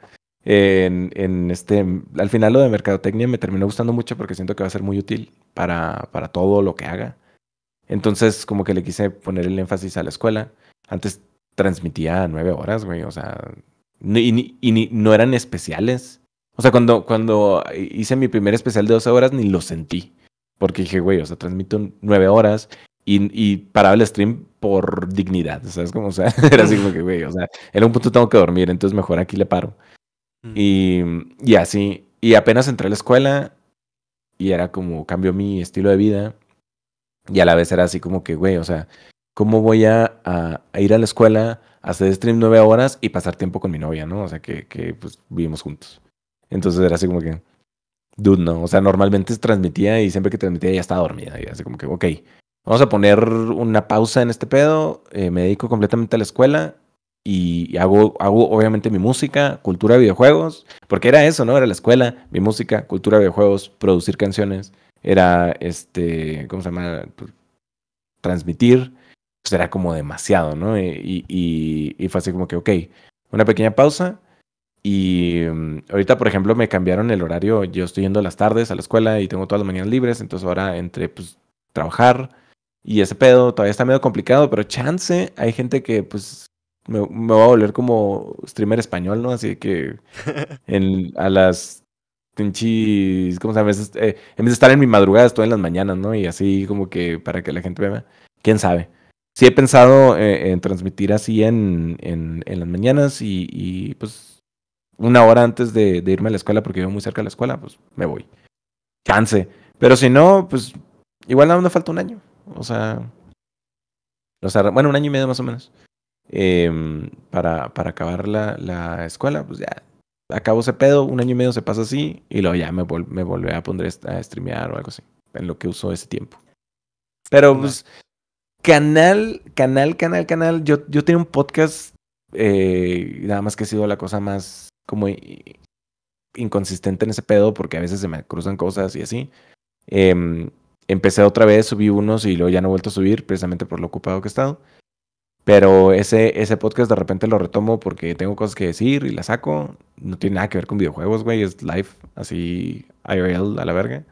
[SPEAKER 2] En, este, al final lo de mercadotecnia me terminó gustando mucho porque siento que va a ser muy útil para todo lo que haga. Entonces, como que le quise poner el énfasis a la escuela. Antes transmitía nueve horas, güey, o sea, y, no eran especiales. O sea, cuando, cuando hice mi primer especial de 12 horas, ni lo sentí. Porque dije, güey, o sea, transmito nueve horas y, y, paraba el stream por dignidad, ¿sabes? Como, o sea, era así como que, güey, o sea, en un punto tengo que dormir, entonces mejor aquí le paro. Mm. Y, y así, y apenas entré a la escuela y era como, cambió mi estilo de vida y a la vez era así como que, güey, o sea, ¿cómo voy a, ir a la escuela, hacer stream nueve horas y pasar tiempo con mi novia, ¿no? O sea, que, que pues vivimos juntos. Entonces era así como que, dude, no. O sea, normalmente transmitía y siempre que transmitía ya estaba dormida. Y así como que, ok, vamos a poner una pausa en este pedo, eh, me dedico completamente a la escuela y hago, hago obviamente mi música, cultura de videojuegos, porque era eso, ¿no? Era la escuela, mi música, cultura de videojuegos, producir canciones era este, ¿cómo se llama? Pues, transmitir, pues era como demasiado, ¿no? Y, y, y fue así como que, ok, una pequeña pausa. Y mm, ahorita, por ejemplo, me cambiaron el horario. Yo estoy yendo las tardes a la escuela y tengo todas las mañanas libres. Entonces ahora entre pues, trabajar y ese pedo todavía está medio complicado, pero chance. Hay gente que pues me, va a volver como streamer español, ¿no? Así que a las este, chis ¿cómo se llama? Eh, en vez de estar en mi madrugada, estoy en las mañanas, ¿no? Y así como que para que la gente vea, quién sabe. Sí he pensado eh, en transmitir así en, las mañanas y, pues una hora antes de, irme a la escuela, porque vivo muy cerca de la escuela, pues me voy. canse, Pero si no, pues igual nada me falta un año. O sea, o sea, bueno, un año y medio más o menos. Em, para, acabar la escuela, pues ya acabo ese pedo, un año y medio se pasa así y luego ya me, me volví a poner a streamear o algo así, en lo que uso ese tiempo. Pero pues, canal, canal, canal, canal, yo, yo tenía un podcast, eh, nada más que ha sido la cosa más como inconsistente en ese pedo porque a veces se me cruzan cosas y así. Em, empecé otra vez, subí unos y luego ya no he vuelto a subir precisamente por lo ocupado que he estado. Pero ese, ese podcast de repente lo retomo porque tengo cosas que decir y la saco. No tiene nada que ver con videojuegos, güey. Es live, así, IRL a la verga.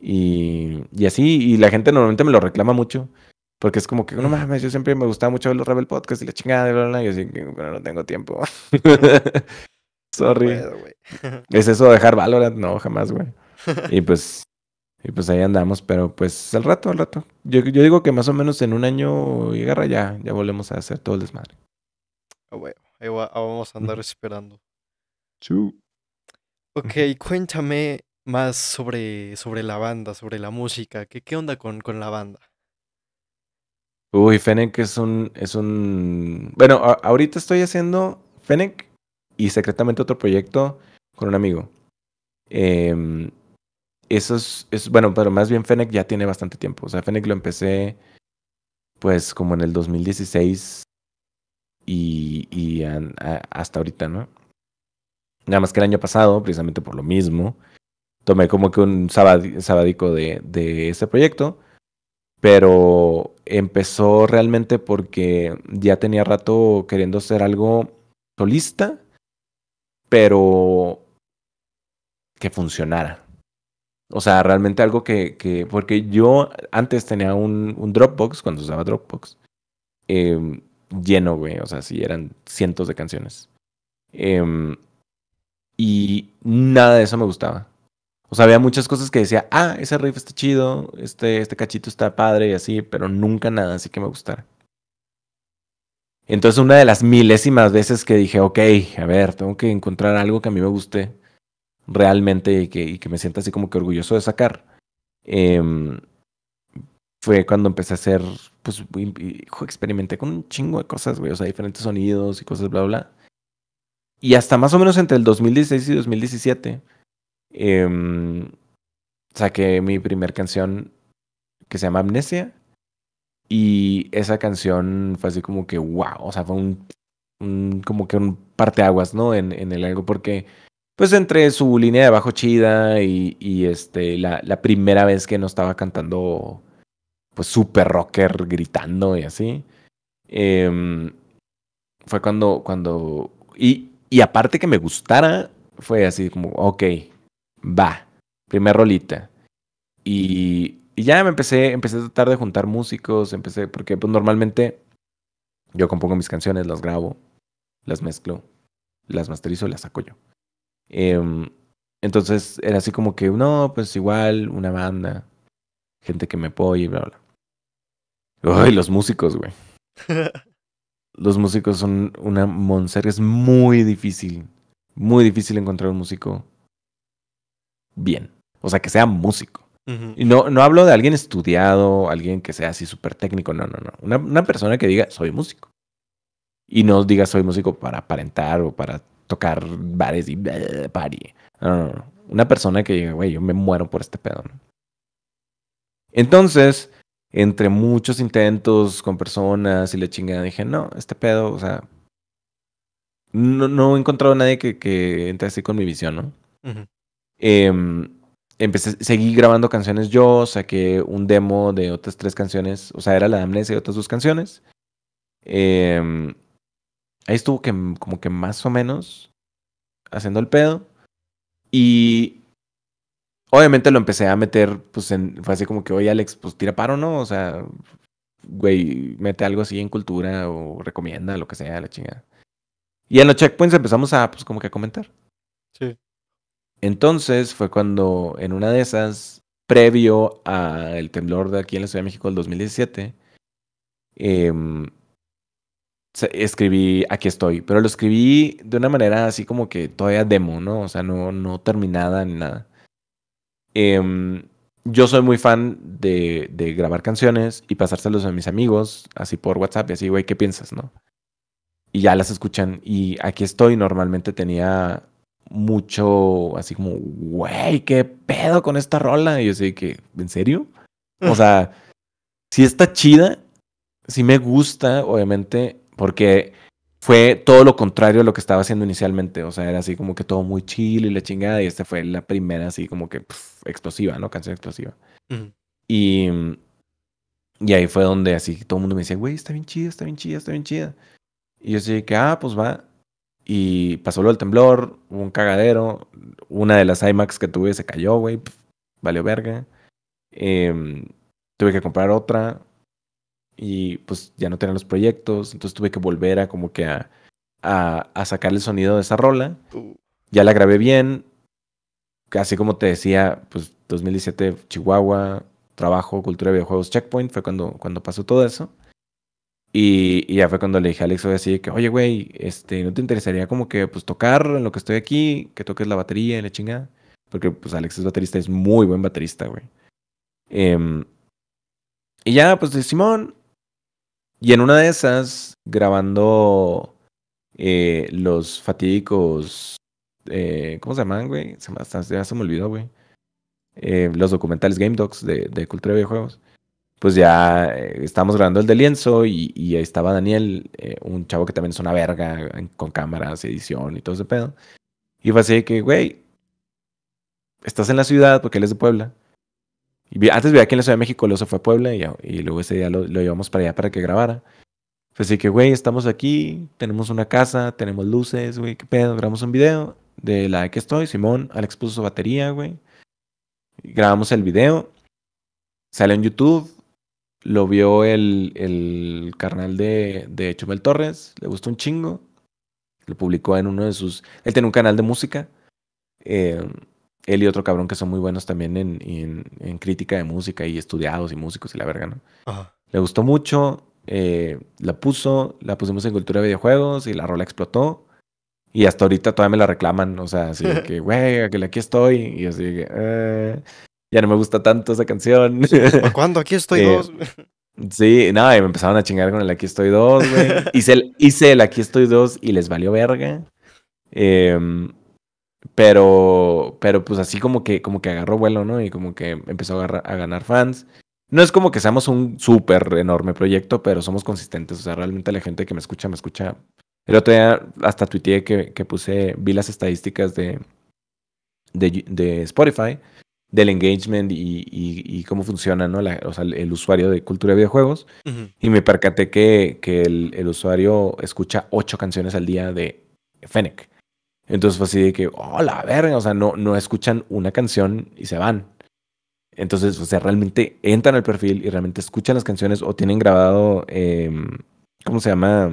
[SPEAKER 2] Y, y así, y la gente normalmente me lo reclama mucho. Porque es como que, no mames, yo siempre me gustaba mucho ver los Rebel Podcast y la chingada de bla, Y así, bueno, no tengo tiempo. Sorry. ¿Es eso dejar Valorant? No, jamás, güey. Y pues y pues ahí andamos, pero pues al rato, al rato. Yo, digo que más o menos en un año y ya, ya volvemos a hacer todo el desmadre.
[SPEAKER 1] Ah, bueno, ahí vamos a andar esperando. Chú. Ok, cuéntame más sobre, sobre la banda, sobre la música. ¿Qué, qué onda con, la banda?
[SPEAKER 2] Uy, Fennec es un, es un... Bueno, ahorita estoy haciendo Fennec y secretamente otro proyecto con un amigo. Eh, eso es, bueno, pero más bien Fennec ya tiene bastante tiempo. O sea, Fennec lo empecé pues como en el 2016 y, hasta ahorita, ¿no? Nada más que el año pasado, precisamente por lo mismo, tomé como que un sabadico de, de ese proyecto, pero empezó realmente porque ya tenía rato queriendo hacer algo solista, pero que funcionara. O sea, realmente algo que, porque yo antes tenía un, Dropbox, cuando usaba Dropbox, em, lleno, güey, o sea, sí, eran cientos de canciones. Em, y nada de eso me gustaba. O sea, había muchas cosas que decía, ah, ese riff está chido, este, este cachito está padre y así, pero nunca nada así que me gustara. Entonces, una de las milésimas veces que dije, ok, a ver, tengo que encontrar algo que a mí me guste, realmente y que, y que me sienta así como que orgulloso de sacar, eh, fue cuando empecé a hacer, pues, experimenté con un chingo de cosas, güey, o sea, diferentes sonidos y cosas, bla, bla. Y hasta más o menos entre el 2016 y 2017, eh, em, saqué mi primer canción que se llama Amnesia. Y esa canción fue así como que, wow, o sea, fue un, un como que un parteaguas, ¿no? En, en el algo, porque pues entre su línea de bajo chida y, este, la, primera vez que no estaba cantando, pues super rocker gritando y así. Em, fue cuando, cuando, y, y aparte que me gustara, fue así como, ok, va, primer rolita. Y, ya me empecé, empecé a tratar de juntar músicos, empecé, porque pues normalmente yo compongo mis canciones, las grabo, las mezclo, las masterizo, y las saco yo. Em, entonces era así como que, no, pues igual, una banda, gente que me apoye, bla, bla. Ay, los músicos, güey. los músicos son una monser, es muy difícil, muy difícil encontrar un músico bien. O sea, que sea músico. Y no, no hablo de alguien estudiado, alguien que sea así súper técnico, no, no, no. una, persona que diga, soy músico. Y no diga, soy músico para aparentar o para tocar bares y party. Una persona que diga, güey, yo me muero por este pedo. Entonces, entre muchos intentos con personas y la chingada, dije, no, este pedo, o sea, no, no he encontrado a nadie que, que entre así con mi visión, ¿no? eh, empecé, seguí grabando canciones yo, saqué un demo de otras tres canciones, o sea, era la amnesia de otras dos canciones. Eh, ahí estuvo que, como que más o menos haciendo el pedo. Y obviamente lo empecé a meter, pues en, fue así como que, oye Alex, pues tira paro, ¿no? O sea, güey, mete algo así en cultura o recomienda, lo que sea, la chingada. Y en los checkpoints empezamos a, pues como que a comentar. Sí. Entonces fue cuando en una de esas, previo al temblor de aquí en la Ciudad de México del 2017, eh, em, escribí Aquí estoy, pero lo escribí de una manera así como que todavía demo, ¿no? O sea, no, no terminada ni nada. Em, yo soy muy fan de, de, grabar canciones y pasárselos a mis amigos, así por WhatsApp y así, güey, ¿qué piensas, no? Y ya las escuchan. Y aquí estoy, normalmente tenía mucho, así como, güey, ¿qué pedo con esta rola? Y yo así que, ¿en serio? O sea, si está chida, si me gusta, obviamente, porque fue todo lo contrario a lo que estaba haciendo inicialmente. O sea, era así como que todo muy chill y la chingada. Y esta fue la primera así como que explosiva, ¿no? Canción explosiva. Y, y ahí fue donde así todo el mundo me decía, güey, está bien chida, está bien chida, está bien chida. Y yo decía que, ah, pues va. Y pasó lo del temblor, hubo un cagadero. Una de las IMAX que tuve se cayó, güey. Valió verga. Em, tuve que comprar otra y pues ya no tenía los proyectos, entonces tuve que volver a como que a, a, sacar el sonido de esa rola. Uh. Ya la grabé bien, así como te decía, pues 2017 Chihuahua, trabajo, cultura de videojuegos, Checkpoint, fue cuando, cuando pasó todo eso. Y, ya fue cuando le dije a Alex que, oye, güey, este, ¿no te interesaría como que pues tocar en lo que estoy aquí, que toques la batería y la chingada? Porque pues Alex es baterista, es muy buen baterista, güey. Em, y ya, pues de Simón, y en una de esas, grabando eh, los fatídicos. Eh, ¿Cómo se llaman, güey? Se, ya se me olvidó, güey. Eh, los documentales Game Dogs de, cultura de videojuegos. Pues ya estábamos grabando el de lienzo y, y ahí estaba Daniel, un chavo que también es una verga con cámaras, edición y todo ese pedo. Y fue así que, güey, estás en la ciudad porque él es de Puebla antes vivía aquí en la Ciudad de México, luego se fue a Puebla y, luego ese día lo, llevamos para allá para que grabara. Pues así que, güey, estamos aquí, tenemos una casa, tenemos luces, güey, qué pedo, grabamos un video de la que estoy, Simón, Alex puso su batería, güey. Grabamos el video, sale en YouTube, lo vio el, el carnal de, de Chumel Torres, le gustó un chingo, lo publicó en uno de sus... Él tiene un canal de música. Eh, él y otro cabrón que son muy buenos también en, crítica de música y estudiados y músicos y la verga, ¿no? Le gustó mucho, eh, la puso, la pusimos en cultura de videojuegos y la rola explotó. Y hasta ahorita todavía me la reclaman, o sea, así que, güey, aquí estoy. Y así que, ah, ya no me gusta tanto esa canción. ¿Para cuándo? Aquí estoy eh, dos. Sí, nada, y me empezaron a chingar con el Aquí estoy dos, güey. Hice el, hice el Aquí estoy dos y les valió verga. Eh, pero, pero pues así como que, como que agarró vuelo, ¿no? Y como que empezó a, ganar fans. No es como que seamos un súper enorme proyecto, pero somos consistentes. O sea, realmente la gente que me escucha, me escucha. El otro día hasta tuiteé que, puse, vi las estadísticas de, de, Spotify, del engagement y, cómo funciona, ¿no? o sea, el, usuario de cultura de videojuegos. Y me percaté que, el, el, usuario escucha ocho canciones al día de Fennec. Entonces fue así de que, oh, la verga, o sea, no, no escuchan una canción y se van. Entonces, o sea, realmente entran al perfil y realmente escuchan las canciones o tienen grabado, em, ¿cómo se llama?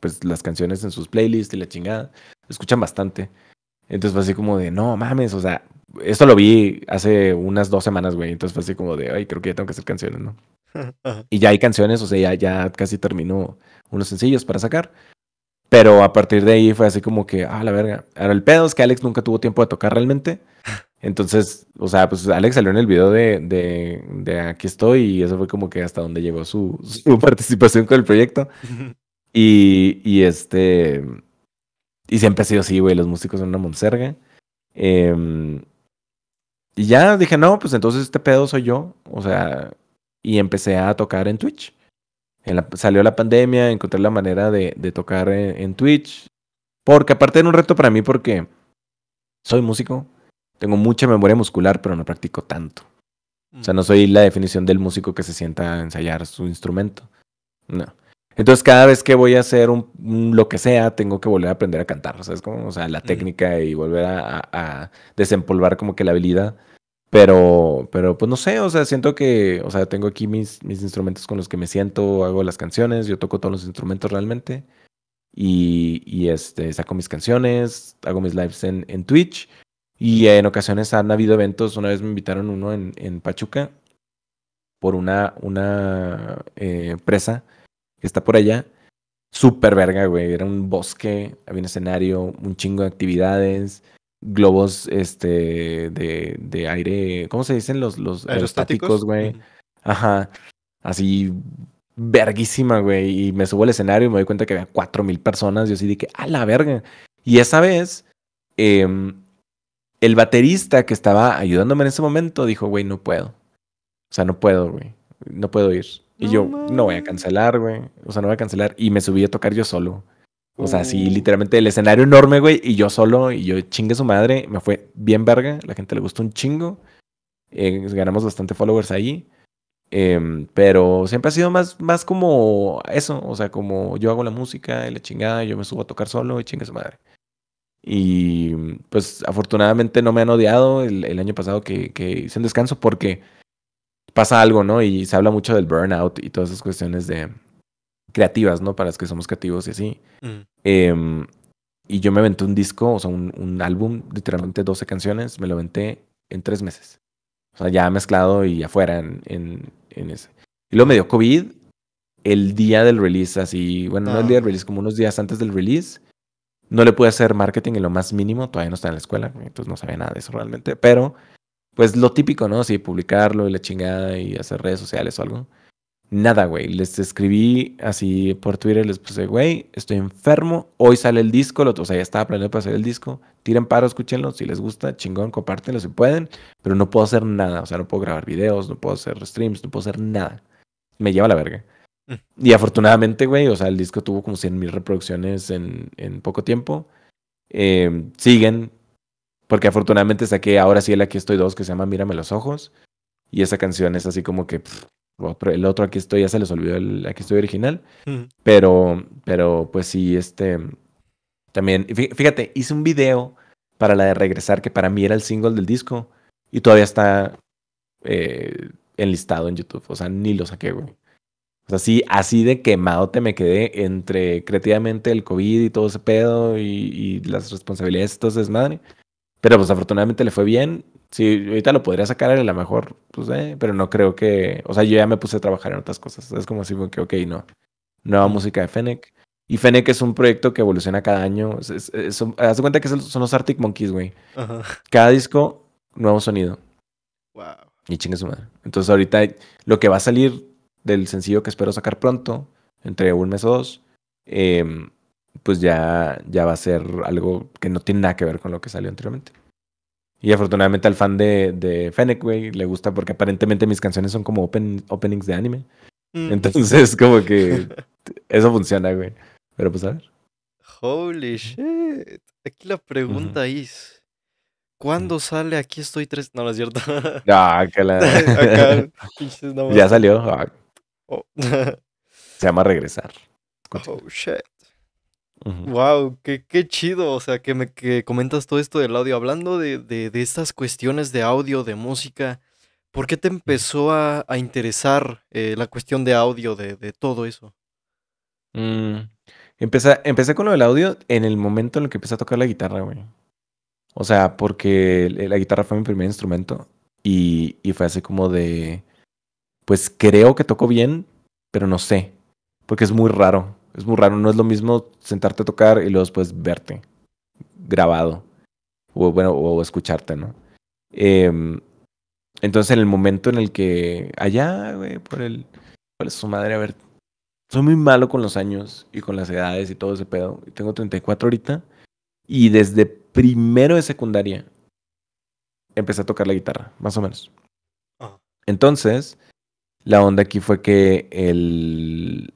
[SPEAKER 2] Pues las canciones en sus playlists y la chingada. Escuchan bastante. Entonces fue así como de, no mames, o sea, esto lo vi hace unas dos semanas, güey. Entonces fue así como de, ay, creo que ya tengo que hacer canciones, ¿no? y ya hay canciones, o sea, ya, ya casi terminó unos sencillos para sacar. Pero a partir de ahí fue así como que, ah, la verga. Ahora el pedo es que Alex nunca tuvo tiempo de tocar realmente. Entonces, o sea, pues Alex salió en el video de, de, Aquí estoy y eso fue como que hasta donde llegó su, su participación con el proyecto. Y, y este... Y siempre ha sido así, güey, los músicos son una monserga. Em, y ya dije, no, pues entonces este pedo soy yo. O sea, y empecé a tocar en Twitch salió la pandemia, encontré la manera de, tocar en, Twitch. Porque aparte era un reto para mí porque soy músico, tengo mucha memoria muscular, pero no practico tanto. O sea, no mm. soy la definición del músico que se sienta a ensayar su instrumento. No. Entonces cada vez que voy a hacer un, lo que sea, tengo que volver a aprender a cantar, ¿sabes? Como, o sea, la mm. técnica y volver a, desempolvar como que la habilidad. Pero, pero pues no sé, o sea, siento que, o sea, tengo aquí mis, mis instrumentos con los que me siento, hago las canciones, yo toco todos los instrumentos realmente. Y, y este, saco mis canciones, hago mis lives en, en Twitch. Y en ocasiones han habido eventos, una vez me invitaron uno en, Pachuca por una, una eh, que está por allá. Súper verga, güey. Era un bosque, había un escenario, un chingo de actividades globos este, de, aire, ¿cómo se dicen los, los aerostáticos, güey? Ajá, así verguísima, güey. Y me subo al escenario y me doy cuenta que había cuatro mil personas. Yo así dije, que, a la verga. Y esa vez, em, el baterista que estaba ayudándome en ese momento dijo, güey, no puedo. O sea, no puedo, güey. No puedo ir. Y yo, no voy a cancelar, güey. O sea, no voy a cancelar. Y me subí a tocar yo solo. O sea, sí, literalmente el escenario enorme, güey, y yo solo, y yo chingue su madre, me fue bien verga, la gente le gustó un chingo, eh, ganamos bastante followers ahí, em, pero siempre ha sido más, más como eso, o sea, como yo hago la música y la chingada, yo me subo a tocar solo y chingue su madre. Y pues afortunadamente no me han odiado el, año pasado que, que hice un descanso porque pasa algo, ¿no? Y se habla mucho del burnout y todas esas cuestiones de, creativas, ¿no? Para las que somos creativos y así. Mm. Em, y yo me aventé un disco, o sea, un, álbum, literalmente 12 canciones, me lo venté en tres meses. O sea, ya mezclado y afuera en, en, en ese. Y luego me dio COVID el día del release, así, bueno, no. el ah. día del release, como unos días antes del release. No le pude hacer marketing en lo más mínimo, todavía no estaba en la escuela, entonces no sabía nada de eso realmente, pero pues lo típico, ¿no? Sí, publicarlo y la chingada y hacer redes sociales o algo. Nada, güey. Les escribí así por Twitter, les puse, güey, estoy enfermo. Hoy sale el disco, o sea, ya estaba planeado para hacer el disco. Tiren paro, escúchenlo. Si les gusta, chingón, compártenlo si pueden. Pero no puedo hacer nada. O sea, no puedo grabar videos, no puedo hacer streams, no puedo hacer nada. Me lleva la verga. Mm. Y afortunadamente, güey, o sea, el disco tuvo como 100 mil reproducciones en, poco tiempo. Em, siguen, porque afortunadamente saqué ahora sí el Aquí Estoy dos que se llama Mírame los Ojos. Y esa canción es así como que el otro aquí estoy, ya se les olvidó el aquí estoy original. Pero, pero pues sí, este. También, fíjate, hice un video para la de regresar, que para mí era el single del disco, y todavía está eh, enlistado en YouTube. O sea, ni lo saqué, güey. O sea, sí, así de quemado te me quedé entre creativamente el COVID y todo ese pedo y, las responsabilidades entonces, todo Pero pues afortunadamente le fue bien Sí, ahorita lo podría sacar a la mejor, pues, eh, pero no creo que. O sea, yo ya me puse a trabajar en otras cosas. Es como así que, ok, no. Nueva música de Fennec. Y Fennec es un proyecto que evoluciona cada año. Es, haz cuenta que son los Arctic Monkeys, güey. Cada disco, nuevo sonido. Wow. Y chingue su madre. Entonces, ahorita lo que va a salir del sencillo que espero sacar pronto, entre un mes o dos, em, pues ya, ya va a ser algo que no tiene nada que ver con lo que salió anteriormente. Y afortunadamente al fan de, de Fennec, güey, le gusta porque aparentemente mis canciones son como open, openings de anime. Mm. Entonces, como que eso funciona, güey. Pero pues a ver.
[SPEAKER 1] Holy shit. Aquí la pregunta es: ¿Cuándo sale Aquí estoy tres? No, no es cierto. Ah, que la. ya salió. Ah. Oh.
[SPEAKER 2] Se llama Regresar.
[SPEAKER 1] Oh shit. Wow, qué, chido. O sea, que me comentas todo esto del audio. Hablando de, estas cuestiones de audio, de música, ¿por qué te empezó a, interesar eh, la cuestión de audio, de, todo eso?
[SPEAKER 2] Mm, empecé, con lo del audio en el momento en el que empecé a tocar la guitarra, güey. O sea, porque la guitarra fue mi primer instrumento y, y fue así como de, pues creo que toco bien, pero no sé, porque es muy raro. Es muy raro, no es lo mismo sentarte a tocar y luego después verte grabado. O bueno, o escucharte, ¿no? Em, entonces, en el momento en el que allá, güey, por el. ¿Cuál su madre? A ver. Soy muy malo con los años y con las edades y todo ese pedo. Tengo 34 ahorita. Y desde primero de secundaria empecé a tocar la guitarra, más o menos. Ah. Entonces, la onda aquí fue que el,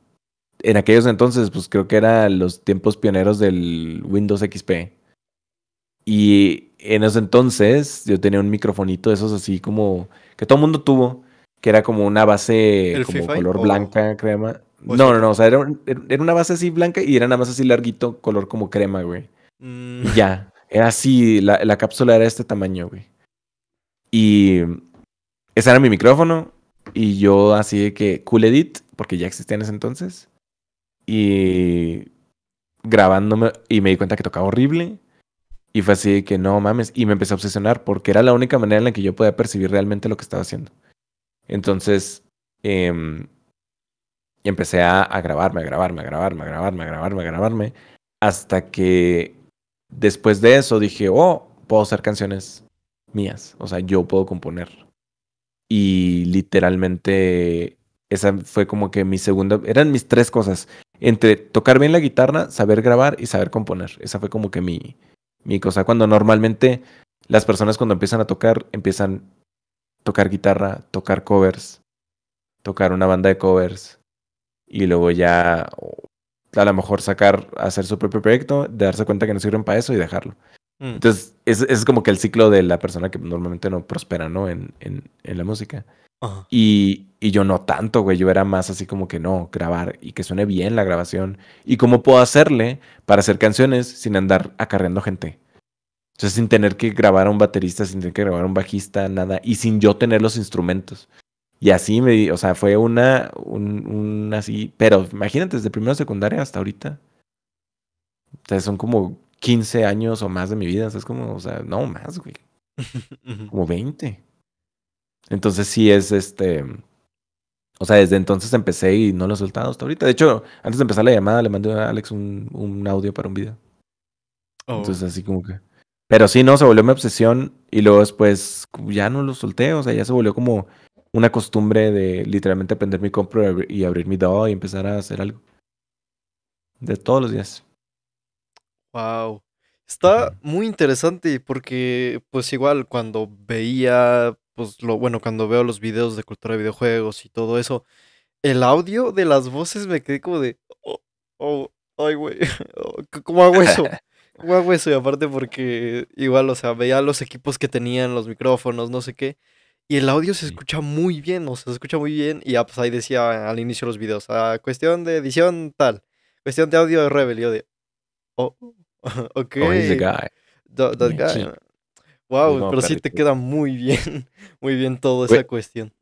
[SPEAKER 2] en aquellos entonces, pues creo que eran los tiempos pioneros del Windows XP. Y en ese entonces yo tenía un microfonito de esos así como que todo el mundo tuvo, que era como una base como color blanca, crema. no, no, no, o sea, era, una base así blanca y era nada más así larguito, color como crema, güey. Mm. Ya, era así, la, cápsula era este tamaño, güey. Y ese era mi micrófono y yo así que cool edit, porque ya existía en ese entonces. Y grabándome y me di cuenta que tocaba horrible. Y fue así que no mames. Y me empecé a obsesionar porque era la única manera en la que yo podía percibir realmente lo que estaba haciendo. Entonces, eh, empecé a, a, grabarme, a grabarme, a grabarme, a grabarme, a grabarme, a grabarme. Hasta que después de eso dije, oh, puedo hacer canciones mías. O sea, yo puedo componer. Y literalmente, esa fue como que mi segunda. Eran mis tres cosas entre tocar bien la guitarra, saber grabar y saber componer. Esa fue como que mi, mi cosa. Cuando normalmente las personas cuando empiezan a tocar, empiezan a tocar guitarra, tocar covers, tocar una banda de covers y luego ya a lo mejor sacar, hacer su propio proyecto, darse cuenta que no sirven para eso y dejarlo. Mm. Entonces, ese es como que el ciclo de la persona que normalmente no prospera, ¿no? En, en, la música. Y, yo no tanto, güey. Yo era más así como que no, grabar y que suene bien la grabación. ¿Y cómo puedo hacerle para hacer canciones sin andar acarreando gente? Entonces, sin tener que grabar a un baterista, sin tener que grabar a un bajista, nada. Y sin yo tener los instrumentos. Y así me, o sea, fue una, un, así. Pero imagínate, desde primero secundaria hasta ahorita. O sea, son como 15 años o más de mi vida. es como, o sea, no más, güey. Como 20. Entonces sí es este. O sea, desde entonces empecé y no lo he soltado hasta ahorita. De hecho, antes de empezar la llamada le mandé a Alex un, audio para un video. Oh. Entonces así como que. Pero sí, no, se volvió mi obsesión y luego después ya no lo solté. O sea, ya se volvió como una costumbre de literalmente prender mi compro y abrir mi DAO y empezar a hacer algo. De todos los días.
[SPEAKER 1] Wow. Está muy interesante porque pues igual cuando veía, pues lo bueno, cuando veo los videos de cultura de videojuegos y todo eso, el audio de las voces me quedé como de, oh, oh, ay, güey, oh, ¿cómo hago eso? ¿Cómo hago eso? Y aparte porque igual, o sea, veía los equipos que tenían, los micrófonos, no sé qué. Y el audio se escucha muy bien, o sea, se escucha muy bien. Y ya, pues ahí decía al inicio de los videos, a ah, cuestión de edición tal, cuestión de audio de Rebel. yo de, oh, ok. Wow, pero sí te queda muy bien, muy bien toda esa cuestión.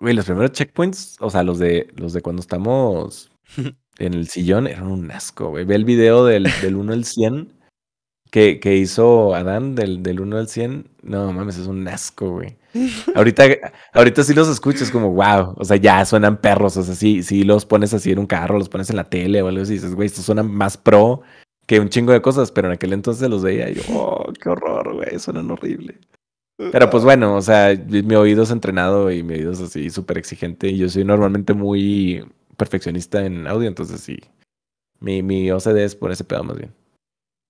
[SPEAKER 2] los primeros checkpoints, o sea, los de los de cuando estamos en el sillón, eran un asco, güey. Ve el video del, 1 al 100 que, que hizo Adán del, del 1 al 100. No mames, es un asco, güey. Ahorita, ahorita sí los escuchas como, wow, o sea, ya suenan perros, o sea, sí, sí los pones así en un carro, los pones en la tele o algo así, dices, güey, estos suenan más pro que un chingo de cosas, pero en aquel entonces los veía y yo, oh, qué horror, güey, suenan horrible. Pero pues bueno, o sea, mi oído es entrenado y mi oído es así súper exigente y yo soy normalmente muy perfeccionista en audio, entonces sí. Mi, mi OCD es por ese pedo más bien.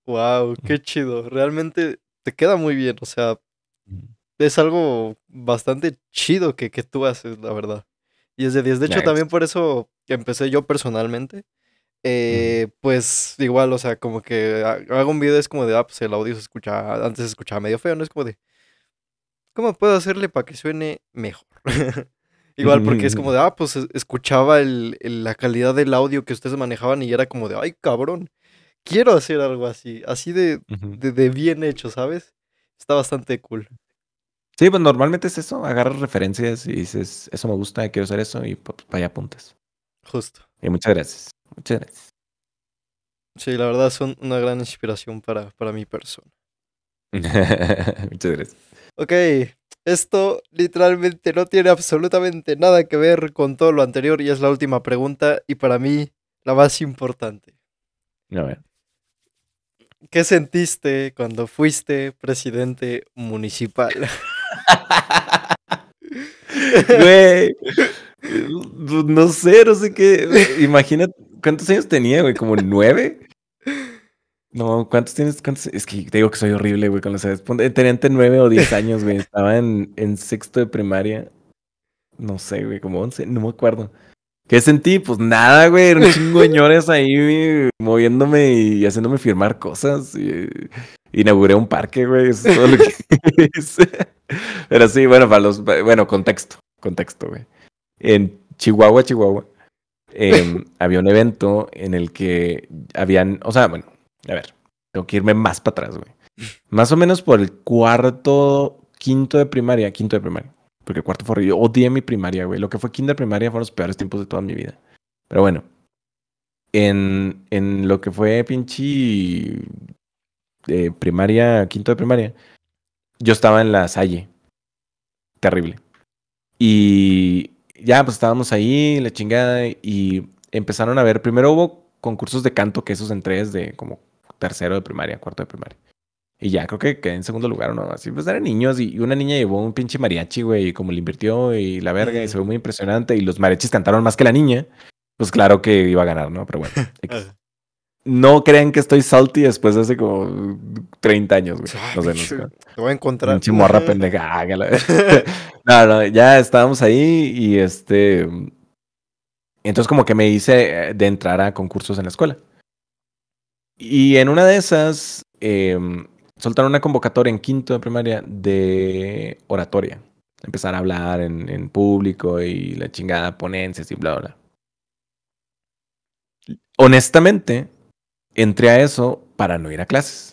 [SPEAKER 1] Wow, qué chido. Realmente te queda muy bien, o sea, es algo bastante chido que, tú haces, la verdad. Y es de 10. De hecho, también por eso empecé yo personalmente. Eh, pues igual, o sea, como que hago un video, es como de, ah, pues el audio se escucha, antes se escuchaba medio feo, ¿no? Es como de, ¿cómo puedo hacerle para que suene mejor? igual, porque es como de, ah, pues escuchaba el, la calidad del audio que ustedes manejaban y era como de, ay, cabrón, quiero hacer algo así, así de, de, bien hecho, ¿sabes? Está bastante cool. Sí,
[SPEAKER 2] pues normalmente es eso, agarras referencias y dices, eso me gusta, quiero hacer eso y pues para allá Justo. Y muchas gracias. Muchas gracias.
[SPEAKER 1] Sí, la verdad son una gran inspiración para, para mi persona.
[SPEAKER 2] Muchas gracias.
[SPEAKER 1] Ok, esto literalmente no tiene absolutamente nada que ver con todo lo anterior y es la última pregunta y para mí la más importante. ¿Qué sentiste cuando fuiste presidente municipal? Güey. No sé,
[SPEAKER 2] no sé qué. Imagínate, ¿cuántos años tenía, güey? ¿Como nueve? No, ¿cuántos tienes? Es que te digo que soy horrible, güey, con los edades. Tenía entre nueve o diez años, güey. Estaba en, sexto de primaria. No sé, güey, como once, no me acuerdo. ¿Qué sentí? Pues nada, güey. Eran ñores ahí güey, moviéndome y haciéndome firmar cosas. Eh, inauguré un parque, güey. Eso es todo lo que hice. Pero sí, bueno, para los. Bueno, contexto. Contexto, güey en Chihuahua, Chihuahua, em, había un evento en el que habían, o sea, bueno, a ver, tengo que irme más para atrás, güey. Más o menos por el cuarto, quinto de primaria, quinto de primaria, porque el cuarto fue yo odié mi primaria, güey. Lo que fue quinto de primaria fueron los peores tiempos de toda mi vida. Pero bueno, en, lo que fue pinche eh, primaria, quinto de primaria, yo estaba en la Salle. Terrible. Y ya pues estábamos ahí, la chingada, y empezaron a ver, primero hubo concursos de canto, que esos en tres de como tercero de primaria, cuarto de primaria. Y ya creo que quedé en segundo lugar o no, así pues eran niños y una niña llevó un pinche mariachi, güey, y como le invirtió y la verga, y se fue muy impresionante, y los mariachis cantaron más que la niña, pues claro que iba a ganar, ¿no? Pero bueno. no crean que estoy salty después de hace como 30 años, güey. No sé, Te
[SPEAKER 1] voy a encontrar. Un chimorra
[SPEAKER 2] pendeja. no, no, ya estábamos ahí y este. Entonces, como que me hice eh, de entrar a concursos en la escuela. Y en una de esas, em, soltaron una convocatoria en quinto de primaria de oratoria. Empezar a hablar en, en público y la chingada ponencias y bla, bla. Honestamente, entré a eso para no ir a clases.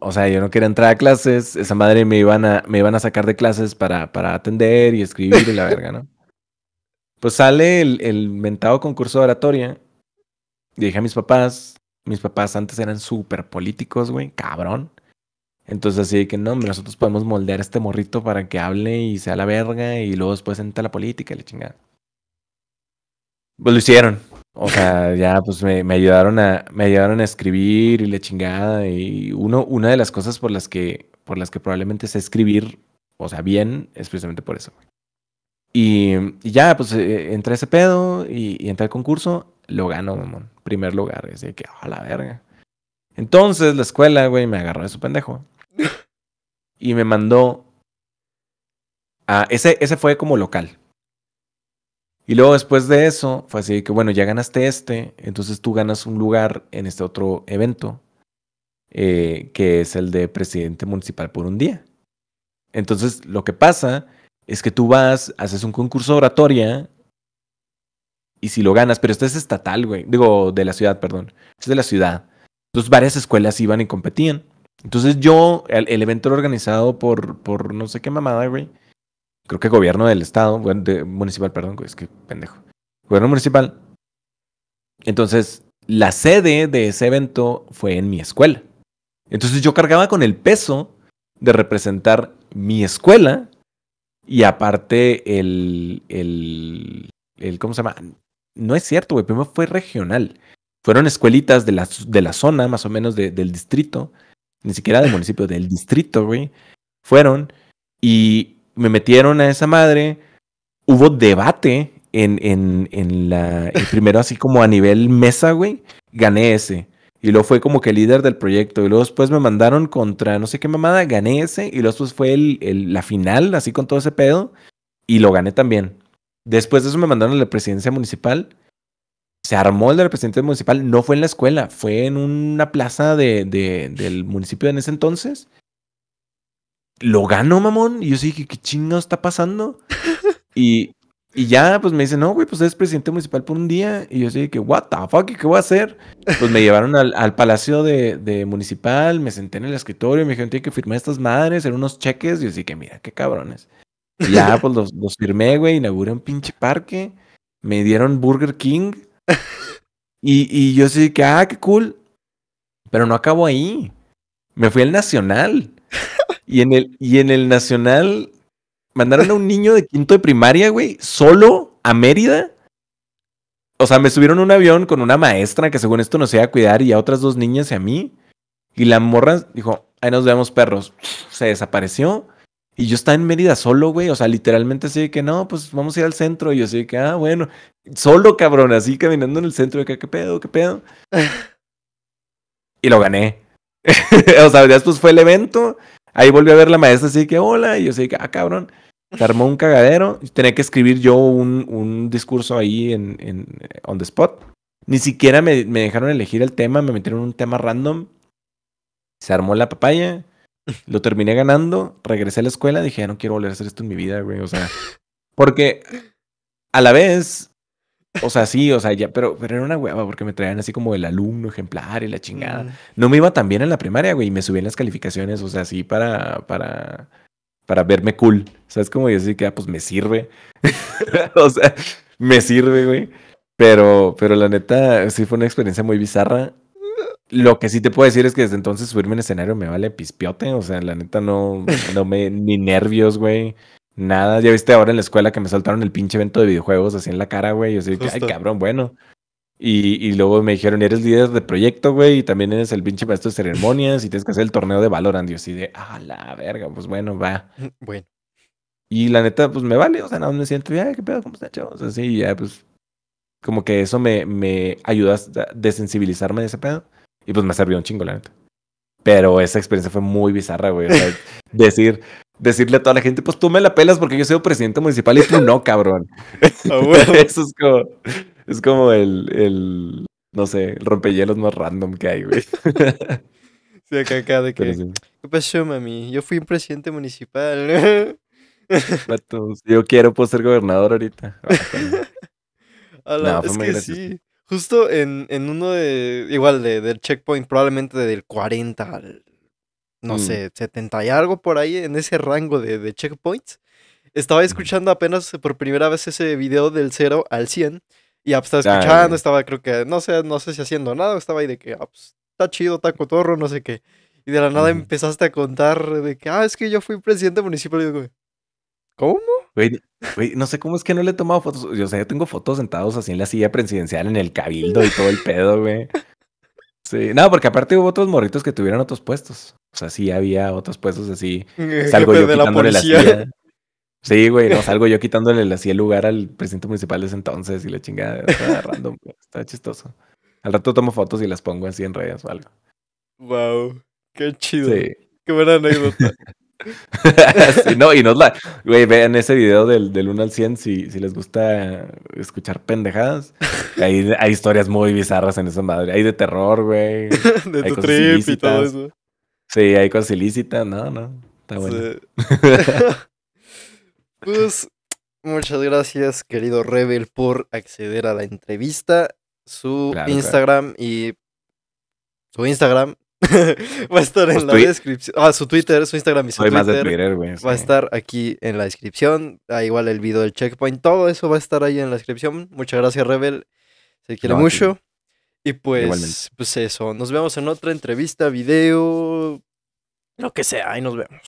[SPEAKER 2] O sea, yo no quería entrar a clases, esa madre me iban a, me a sacar de clases para, atender y escribir y la verga, ¿no? Pues sale el, el concurso de oratoria. Y dije a mis papás, mis papás antes eran súper políticos, güey, cabrón. Entonces así que no, nosotros podemos moldear a este morrito para que hable y sea la verga y luego después entra la política y la chingada. Pues lo hicieron. O sea, ya pues me, ayudaron a, me ayudaron a escribir y la chingada. Y uno, una de las cosas por las que, por las que probablemente sé escribir, o sea, bien, es precisamente por eso. Y, ya, pues eh, entré a ese pedo y, y, entré al concurso, lo gano, mamón. Primer lugar, así que, a la verga. Entonces la escuela, güey, me agarró de su pendejo. Y me mandó a. Ese, ese fue como local. Y luego después de eso, fue así que, bueno, ya ganaste este, entonces tú ganas un lugar en este otro evento, eh, que es el de presidente municipal por un día. Entonces, lo que pasa es que tú vas, haces un concurso de oratoria, y si lo ganas, pero este es estatal, güey, digo, de la ciudad, perdón, es de la ciudad. Entonces, varias escuelas iban y competían. Entonces, yo, el, evento era organizado por, por no sé qué mamada, güey creo que gobierno del estado, municipal, perdón, es que pendejo. Gobierno municipal. Entonces, la sede de ese evento fue en mi escuela. Entonces yo cargaba con el peso de representar mi escuela y aparte el, el, ¿cómo se llama? No es cierto, güey, primero fue regional. Fueron escuelitas de la, de la zona, más o menos, del distrito, ni siquiera del municipio, del distrito, güey. Fueron y me metieron a esa madre, hubo debate en, en, la, el primero así como a nivel mesa, güey, gané ese. Y luego fue como que líder del proyecto. Y luego después me mandaron contra no sé qué mamada, gané ese. Y luego después fue el, la final, así con todo ese pedo. Y lo gané también. Después de eso me mandaron a la presidencia municipal. Se armó el de la presidencia municipal. No fue en la escuela, fue en una plaza del municipio en ese entonces lo ganó mamón. Y yo sí, dije qué chingo está pasando? y, y ya, pues me dicen, no, güey, pues eres presidente municipal por un día. Y yo sí, dije what the fuck, ¿qué voy a hacer? Pues me llevaron al, palacio de, municipal, me senté en el escritorio me dijeron, tiene que firmar estas madres, eran unos cheques. Y yo sí, que, mira, qué cabrones. Y ya, pues los, los firmé, güey, inauguré un pinche parque, me dieron Burger King. Y, yo sí, que, ah, qué cool. Pero no acabo ahí. Me fui al Nacional. Y en el, y en el Nacional mandaron a un niño de quinto de primaria, güey, solo a Mérida. O sea, me subieron un avión con una maestra que según esto nos iba a cuidar y a otras dos niñas y a mí. Y la morra dijo, ahí nos vemos perros. Se desapareció. Y yo estaba en Mérida solo, güey. O sea, literalmente así de que no, pues vamos a ir al centro. Y yo así de que, ah, bueno. Solo, cabrón, así caminando en el centro de que, ¿qué pedo? ¿Qué pedo? y lo gané. o sea, después fue el evento Ahí volví a ver la maestra así que, hola, y yo así que, ah, cabrón. Se armó un cagadero. Tenía que escribir yo un, discurso ahí en, eh, on the spot. Ni siquiera me, dejaron elegir el tema, me metieron un tema random. Se armó la papaya. Lo terminé ganando, regresé a la escuela, dije, ya no quiero volver a hacer esto en mi vida, güey. O sea, porque a la vez o sea, sí, o sea, ya, pero, pero era una hueva porque me traían así como el alumno ejemplar y la chingada. Mm. No me iba tan bien en la primaria, güey, y me subían las calificaciones, o sea, sí, para, para, para verme cool. Sabes cómo como yo así que, ah, pues me sirve. o sea, me sirve, güey. Pero, pero la neta, sí fue una experiencia muy bizarra. Lo que sí te puedo decir es que desde entonces subirme en escenario me vale pispiote. O sea, la neta no, no me, ni nervios, güey. Nada, ya viste ahora en la escuela que me soltaron el pinche evento de videojuegos así en la cara, güey. Yo así, que, ay, cabrón, bueno. Y, luego me dijeron, eres líder de proyecto, güey, y también eres el pinche para estas ceremonias y tienes que hacer el torneo de Valorant. Y así de, ah, la verga, pues bueno, va. Bueno. Y la neta, pues me vale, o sea, no me siento, ya, qué pedo, cómo están, chavos. Así, ya, pues, como que eso me, me ayuda a desensibilizarme de ese pedo. Y pues me sirvió un chingo, la neta. Pero esa experiencia fue muy bizarra, güey. O decir, decirle a toda la gente, pues tú me la pelas porque yo soy presidente municipal y tú no, cabrón. Eso es como, el, no sé, el rompehielos más random que hay, güey.
[SPEAKER 1] Sí, acá, acá de que, ¿qué pasó, mami? Yo fui un presidente municipal.
[SPEAKER 2] yo quiero pues, ser gobernador ahorita.
[SPEAKER 1] Ah, no, es que sí. Justo en, uno de, igual de, del checkpoint, probablemente del 40 al no mm. sé, 70 y algo por ahí en ese rango de, checkpoints. Estaba escuchando apenas por primera vez ese video del 0 al 100. Y ah, pues, estaba escuchando, estaba creo que, no sé, no sé si haciendo nada, estaba ahí de que, ah, pues, está chido, taco, cotorro, no sé qué. Y de la nada empezaste a contar de que, ah, es que yo fui presidente municipal. Y digo,
[SPEAKER 2] ¿cómo? Güey, no sé cómo es que no le he tomado fotos. Yo, o sea, yo tengo fotos sentados así en la silla presidencial, en el cabildo y todo el pedo, güey. Sí, no, porque aparte hubo otros morritos que tuvieron otros puestos. O sea, sí había otros puestos así. Eh, salgo yo quitándole la, Sí, güey, salgo yo quitándole la silla el lugar al presidente municipal de ese entonces y la chingada. Está random, Está chistoso. Al rato tomo fotos y las pongo así en redes o algo.
[SPEAKER 1] Wow, qué chido. Qué buena anécdota.
[SPEAKER 2] no, y no la. vean ese video del, 1 al 100 si, si les gusta escuchar pendejadas. Hay, historias muy bizarras en esa madre. Hay de terror, güey. de hay tu trip y todo eso. Sí, hay cosas ilícitas. No, no.
[SPEAKER 1] pues, muchas gracias, querido Rebel, por acceder a la entrevista. Su Instagram y. Su Instagram va a estar en pues la descripción. Ah, su Twitter, su Instagram y su Twitter. Va a estar aquí en la descripción. da ah, igual el video del checkpoint, todo eso va a estar ahí en la descripción. Muchas gracias, Rebel. Se quiere mucho. Y pues, pues eso. Nos vemos en otra entrevista, video, lo que sea. Ahí nos vemos.